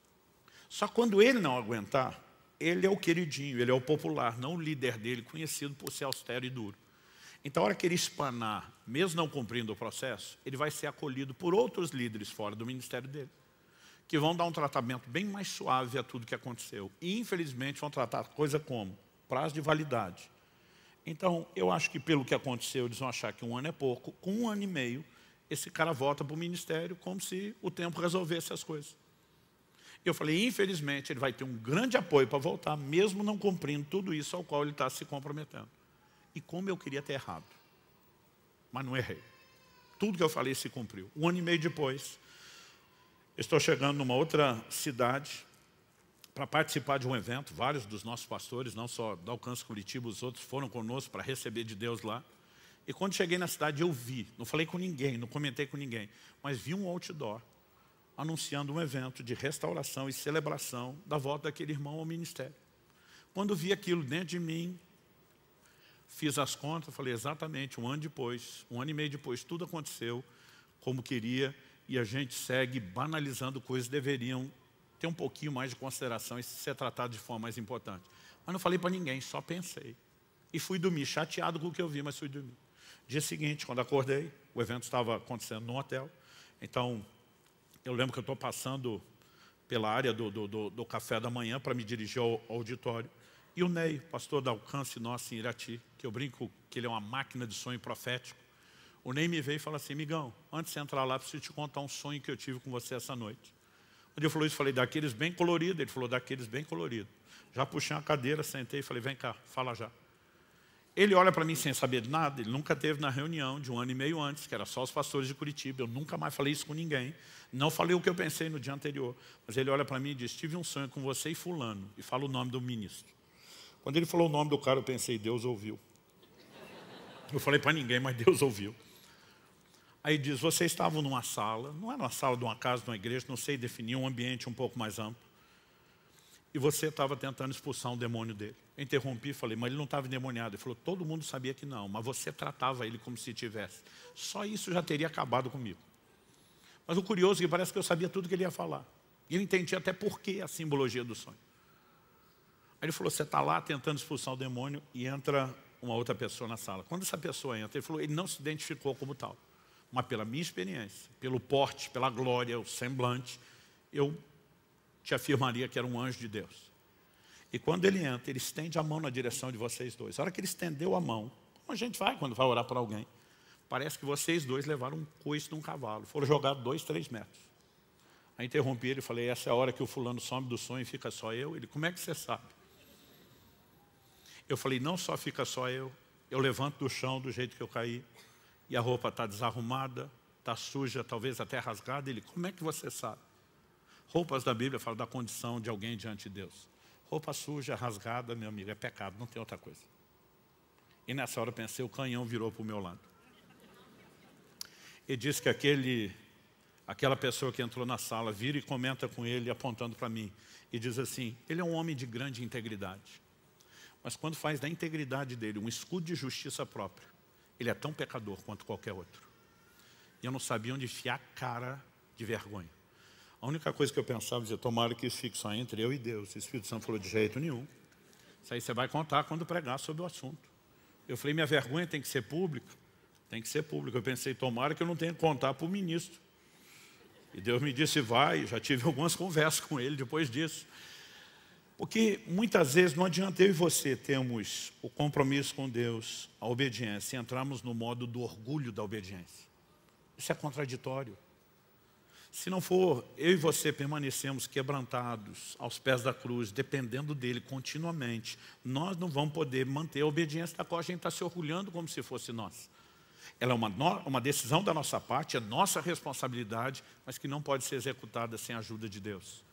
Só quando ele não aguentar, ele é o queridinho, ele é o popular, não o líder dele, conhecido por ser austero e duro. Então, a hora que ele espanar, mesmo não cumprindo o processo, ele vai ser acolhido por outros líderes fora do ministério dele que vão dar um tratamento bem mais suave a tudo que aconteceu. E, infelizmente, vão tratar coisa como prazo de validade. Então, eu acho que pelo que aconteceu, eles vão achar que um ano é pouco. Com um ano e meio, esse cara volta para o ministério como se o tempo resolvesse as coisas. Eu falei, infelizmente, ele vai ter um grande apoio para voltar, mesmo não cumprindo tudo isso ao qual ele está se comprometendo. E como eu queria ter errado. Mas não errei. Tudo que eu falei se cumpriu. Um ano e meio depois, Estou chegando numa outra cidade para participar de um evento. Vários dos nossos pastores, não só do Alcance Curitiba, os outros foram conosco para receber de Deus lá. E quando cheguei na cidade, eu vi, não falei com ninguém, não comentei com ninguém, mas vi um outdoor anunciando um evento de restauração e celebração da volta daquele irmão ao ministério. Quando vi aquilo dentro de mim, fiz as contas, falei exatamente, um ano depois, um ano e meio depois, tudo aconteceu como queria e a gente segue banalizando coisas que deveriam ter um pouquinho mais de consideração e ser tratado de forma mais importante. Mas não falei para ninguém, só pensei. E fui dormir, chateado com o que eu vi, mas fui dormir. Dia seguinte, quando acordei, o evento estava acontecendo no hotel, então eu lembro que eu estou passando pela área do, do, do, do café da manhã para me dirigir ao, ao auditório, e o Ney, pastor da Alcance Nossa em Irati, que eu brinco que ele é uma máquina de sonho profético, o Ney me veio e falou assim, migão, antes de entrar lá, preciso te contar um sonho que eu tive com você essa noite. Quando eu falou isso, falei, daqueles bem coloridos. Ele falou, daqueles bem coloridos. Já puxei uma cadeira, sentei e falei, vem cá, fala já. Ele olha para mim sem saber de nada, ele nunca teve na reunião de um ano e meio antes, que era só os pastores de Curitiba, eu nunca mais falei isso com ninguém, não falei o que eu pensei no dia anterior, mas ele olha para mim e diz, tive um sonho com você e fulano, e fala o nome do ministro. Quando ele falou o nome do cara, eu pensei, Deus ouviu. Eu falei para ninguém, mas Deus ouviu. Aí diz, vocês estavam numa sala, não era uma sala de uma casa, de uma igreja, não sei definir, um ambiente um pouco mais amplo. E você estava tentando expulsar um demônio dele. Eu interrompi e falei, mas ele não estava endemoniado. Ele falou, todo mundo sabia que não, mas você tratava ele como se tivesse. Só isso já teria acabado comigo. Mas o curioso é que parece que eu sabia tudo que ele ia falar. E eu entendi até por que a simbologia do sonho. Aí ele falou, você está lá tentando expulsar o demônio e entra uma outra pessoa na sala. Quando essa pessoa entra, ele falou, ele não se identificou como tal mas pela minha experiência, pelo porte, pela glória, o semblante, eu te afirmaria que era um anjo de Deus. E quando ele entra, ele estende a mão na direção de vocês dois. A hora que ele estendeu a mão, como a gente vai quando vai orar por alguém, parece que vocês dois levaram um coice de um cavalo, foram jogados dois, três metros. Aí interrompi ele e falei, essa é a hora que o fulano some do sonho e fica só eu? Ele, como é que você sabe? Eu falei, não só fica só eu, eu levanto do chão do jeito que eu caí, e a roupa está desarrumada, está suja, talvez até rasgada. Ele, como é que você sabe? Roupas da Bíblia falam da condição de alguém diante de Deus. Roupa suja, rasgada, meu amigo, é pecado, não tem outra coisa. E nessa hora eu pensei, o canhão virou para o meu lado. E disse que aquele, aquela pessoa que entrou na sala vira e comenta com ele, apontando para mim. E diz assim, ele é um homem de grande integridade. Mas quando faz da integridade dele um escudo de justiça própria, ele é tão pecador quanto qualquer outro. E eu não sabia onde enfiar a cara de vergonha. A única coisa que eu pensava, dizia, tomara que isso fique só entre eu e Deus. O Espírito Santo falou, de jeito nenhum. Isso aí você vai contar quando pregar sobre o assunto. Eu falei, minha vergonha tem que ser pública? Tem que ser pública. Eu pensei, tomara que eu não tenha que contar para o ministro. E Deus me disse, vai. Já tive algumas conversas com ele depois disso. Porque muitas vezes não adianta eu e você termos o compromisso com Deus, a obediência, e entrarmos no modo do orgulho da obediência. Isso é contraditório. Se não for, eu e você permanecemos quebrantados aos pés da cruz, dependendo dele continuamente, nós não vamos poder manter a obediência da qual a gente está se orgulhando como se fosse nós. Ela é uma, uma decisão da nossa parte, é nossa responsabilidade, mas que não pode ser executada sem a ajuda de Deus.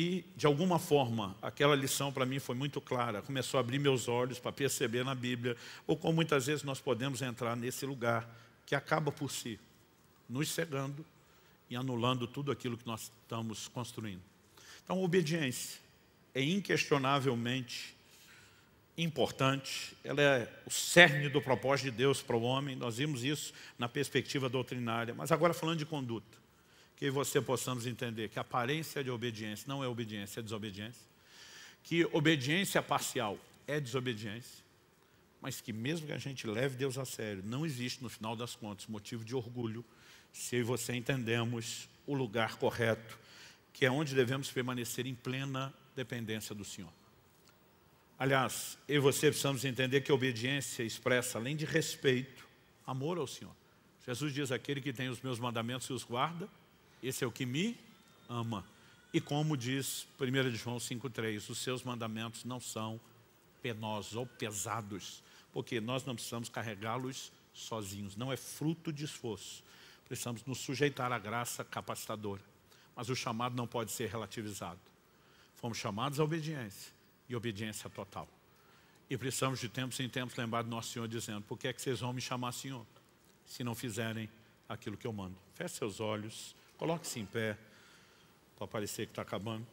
E, de alguma forma, aquela lição para mim foi muito clara. Começou a abrir meus olhos para perceber na Bíblia, ou como muitas vezes nós podemos entrar nesse lugar que acaba por si, nos cegando e anulando tudo aquilo que nós estamos construindo. Então, obediência é inquestionavelmente importante, ela é o cerne do propósito de Deus para o homem, nós vimos isso na perspectiva doutrinária, mas agora falando de conduta que você possamos entender que aparência de obediência não é obediência, é desobediência, que obediência parcial é desobediência, mas que mesmo que a gente leve Deus a sério, não existe no final das contas motivo de orgulho se você entendemos o lugar correto, que é onde devemos permanecer em plena dependência do Senhor. Aliás, eu e você precisamos entender que obediência expressa, além de respeito, amor ao Senhor. Jesus diz, aquele que tem os meus mandamentos e os guarda, esse é o que me ama. E como diz 1 João 5,3, os seus mandamentos não são penosos ou pesados, porque nós não precisamos carregá-los sozinhos, não é fruto de esforço. Precisamos nos sujeitar à graça capacitadora. Mas o chamado não pode ser relativizado. Fomos chamados à obediência, e obediência total. E precisamos de tempos em tempos lembrar do nosso Senhor dizendo, por que é que vocês vão me chamar Senhor, se não fizerem aquilo que eu mando? Feche seus olhos. Coloque-se em pé, para parecer que está acabando.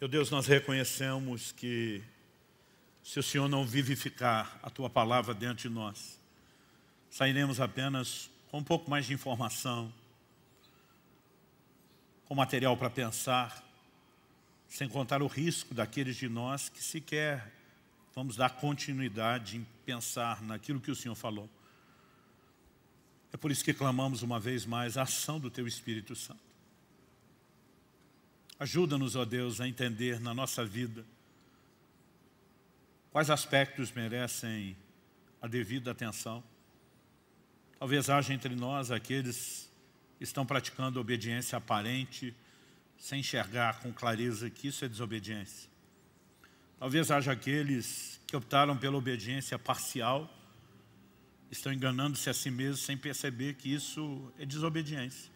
Meu Deus, nós reconhecemos que se o Senhor não vivificar a Tua palavra dentro de nós, sairemos apenas com um pouco mais de informação, o material para pensar, sem contar o risco daqueles de nós que sequer vamos dar continuidade em pensar naquilo que o Senhor falou. É por isso que clamamos uma vez mais a ação do Teu Espírito Santo. Ajuda-nos, ó Deus, a entender na nossa vida quais aspectos merecem a devida atenção. Talvez haja entre nós aqueles estão praticando obediência aparente, sem enxergar com clareza que isso é desobediência. Talvez haja aqueles que optaram pela obediência parcial, estão enganando-se a si mesmos sem perceber que isso é desobediência.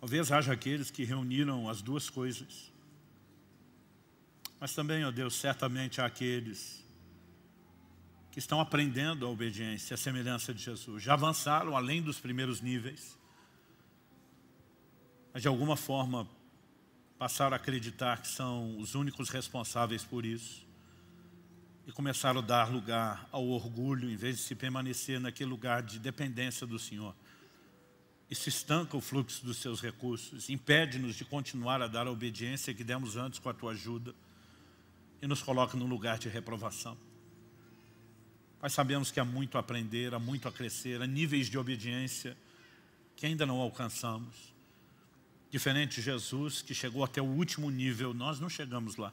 Talvez haja aqueles que reuniram as duas coisas. Mas também, ó Deus, certamente há aqueles que estão aprendendo a obediência, a semelhança de Jesus. Já avançaram além dos primeiros níveis, mas de alguma forma passaram a acreditar que são os únicos responsáveis por isso e começaram a dar lugar ao orgulho, em vez de se permanecer naquele lugar de dependência do Senhor. Isso estanca o fluxo dos seus recursos, impede-nos de continuar a dar a obediência que demos antes com a tua ajuda e nos coloca num lugar de reprovação. Nós sabemos que há é muito a aprender, há é muito a crescer, há níveis de obediência que ainda não alcançamos. Diferente de Jesus, que chegou até o último nível, nós não chegamos lá.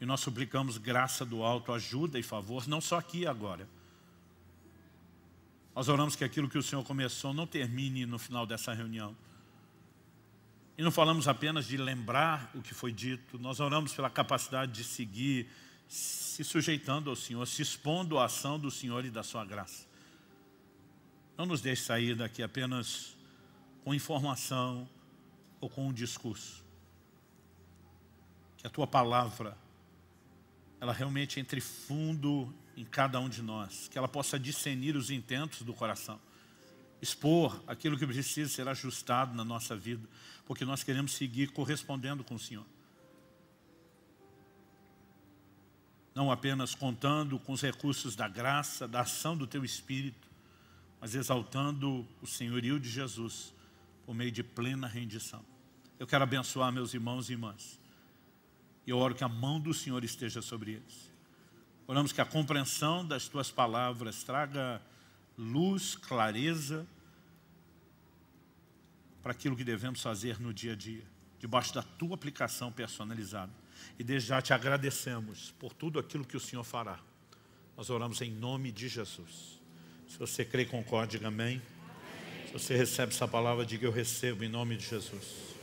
E nós suplicamos graça do alto, ajuda e favor, não só aqui e agora. Nós oramos que aquilo que o Senhor começou não termine no final dessa reunião. E não falamos apenas de lembrar o que foi dito, nós oramos pela capacidade de seguir, se sujeitando ao Senhor, se expondo à ação do Senhor e da sua graça. Não nos deixe sair daqui apenas com informação ou com um discurso. Que a tua palavra, ela realmente entre fundo em cada um de nós, que ela possa discernir os intentos do coração, expor aquilo que precisa ser ajustado na nossa vida, porque nós queremos seguir correspondendo com o Senhor. não apenas contando com os recursos da graça, da ação do teu Espírito, mas exaltando o senhorio de Jesus por meio de plena rendição. Eu quero abençoar meus irmãos e irmãs. E eu oro que a mão do Senhor esteja sobre eles. Oramos que a compreensão das tuas palavras traga luz, clareza para aquilo que devemos fazer no dia a dia, debaixo da tua aplicação personalizada e desde já te agradecemos por tudo aquilo que o Senhor fará. Nós oramos em nome de Jesus. Se você crê, concorde, amém. amém. Se você recebe essa palavra, diga eu recebo em nome de Jesus.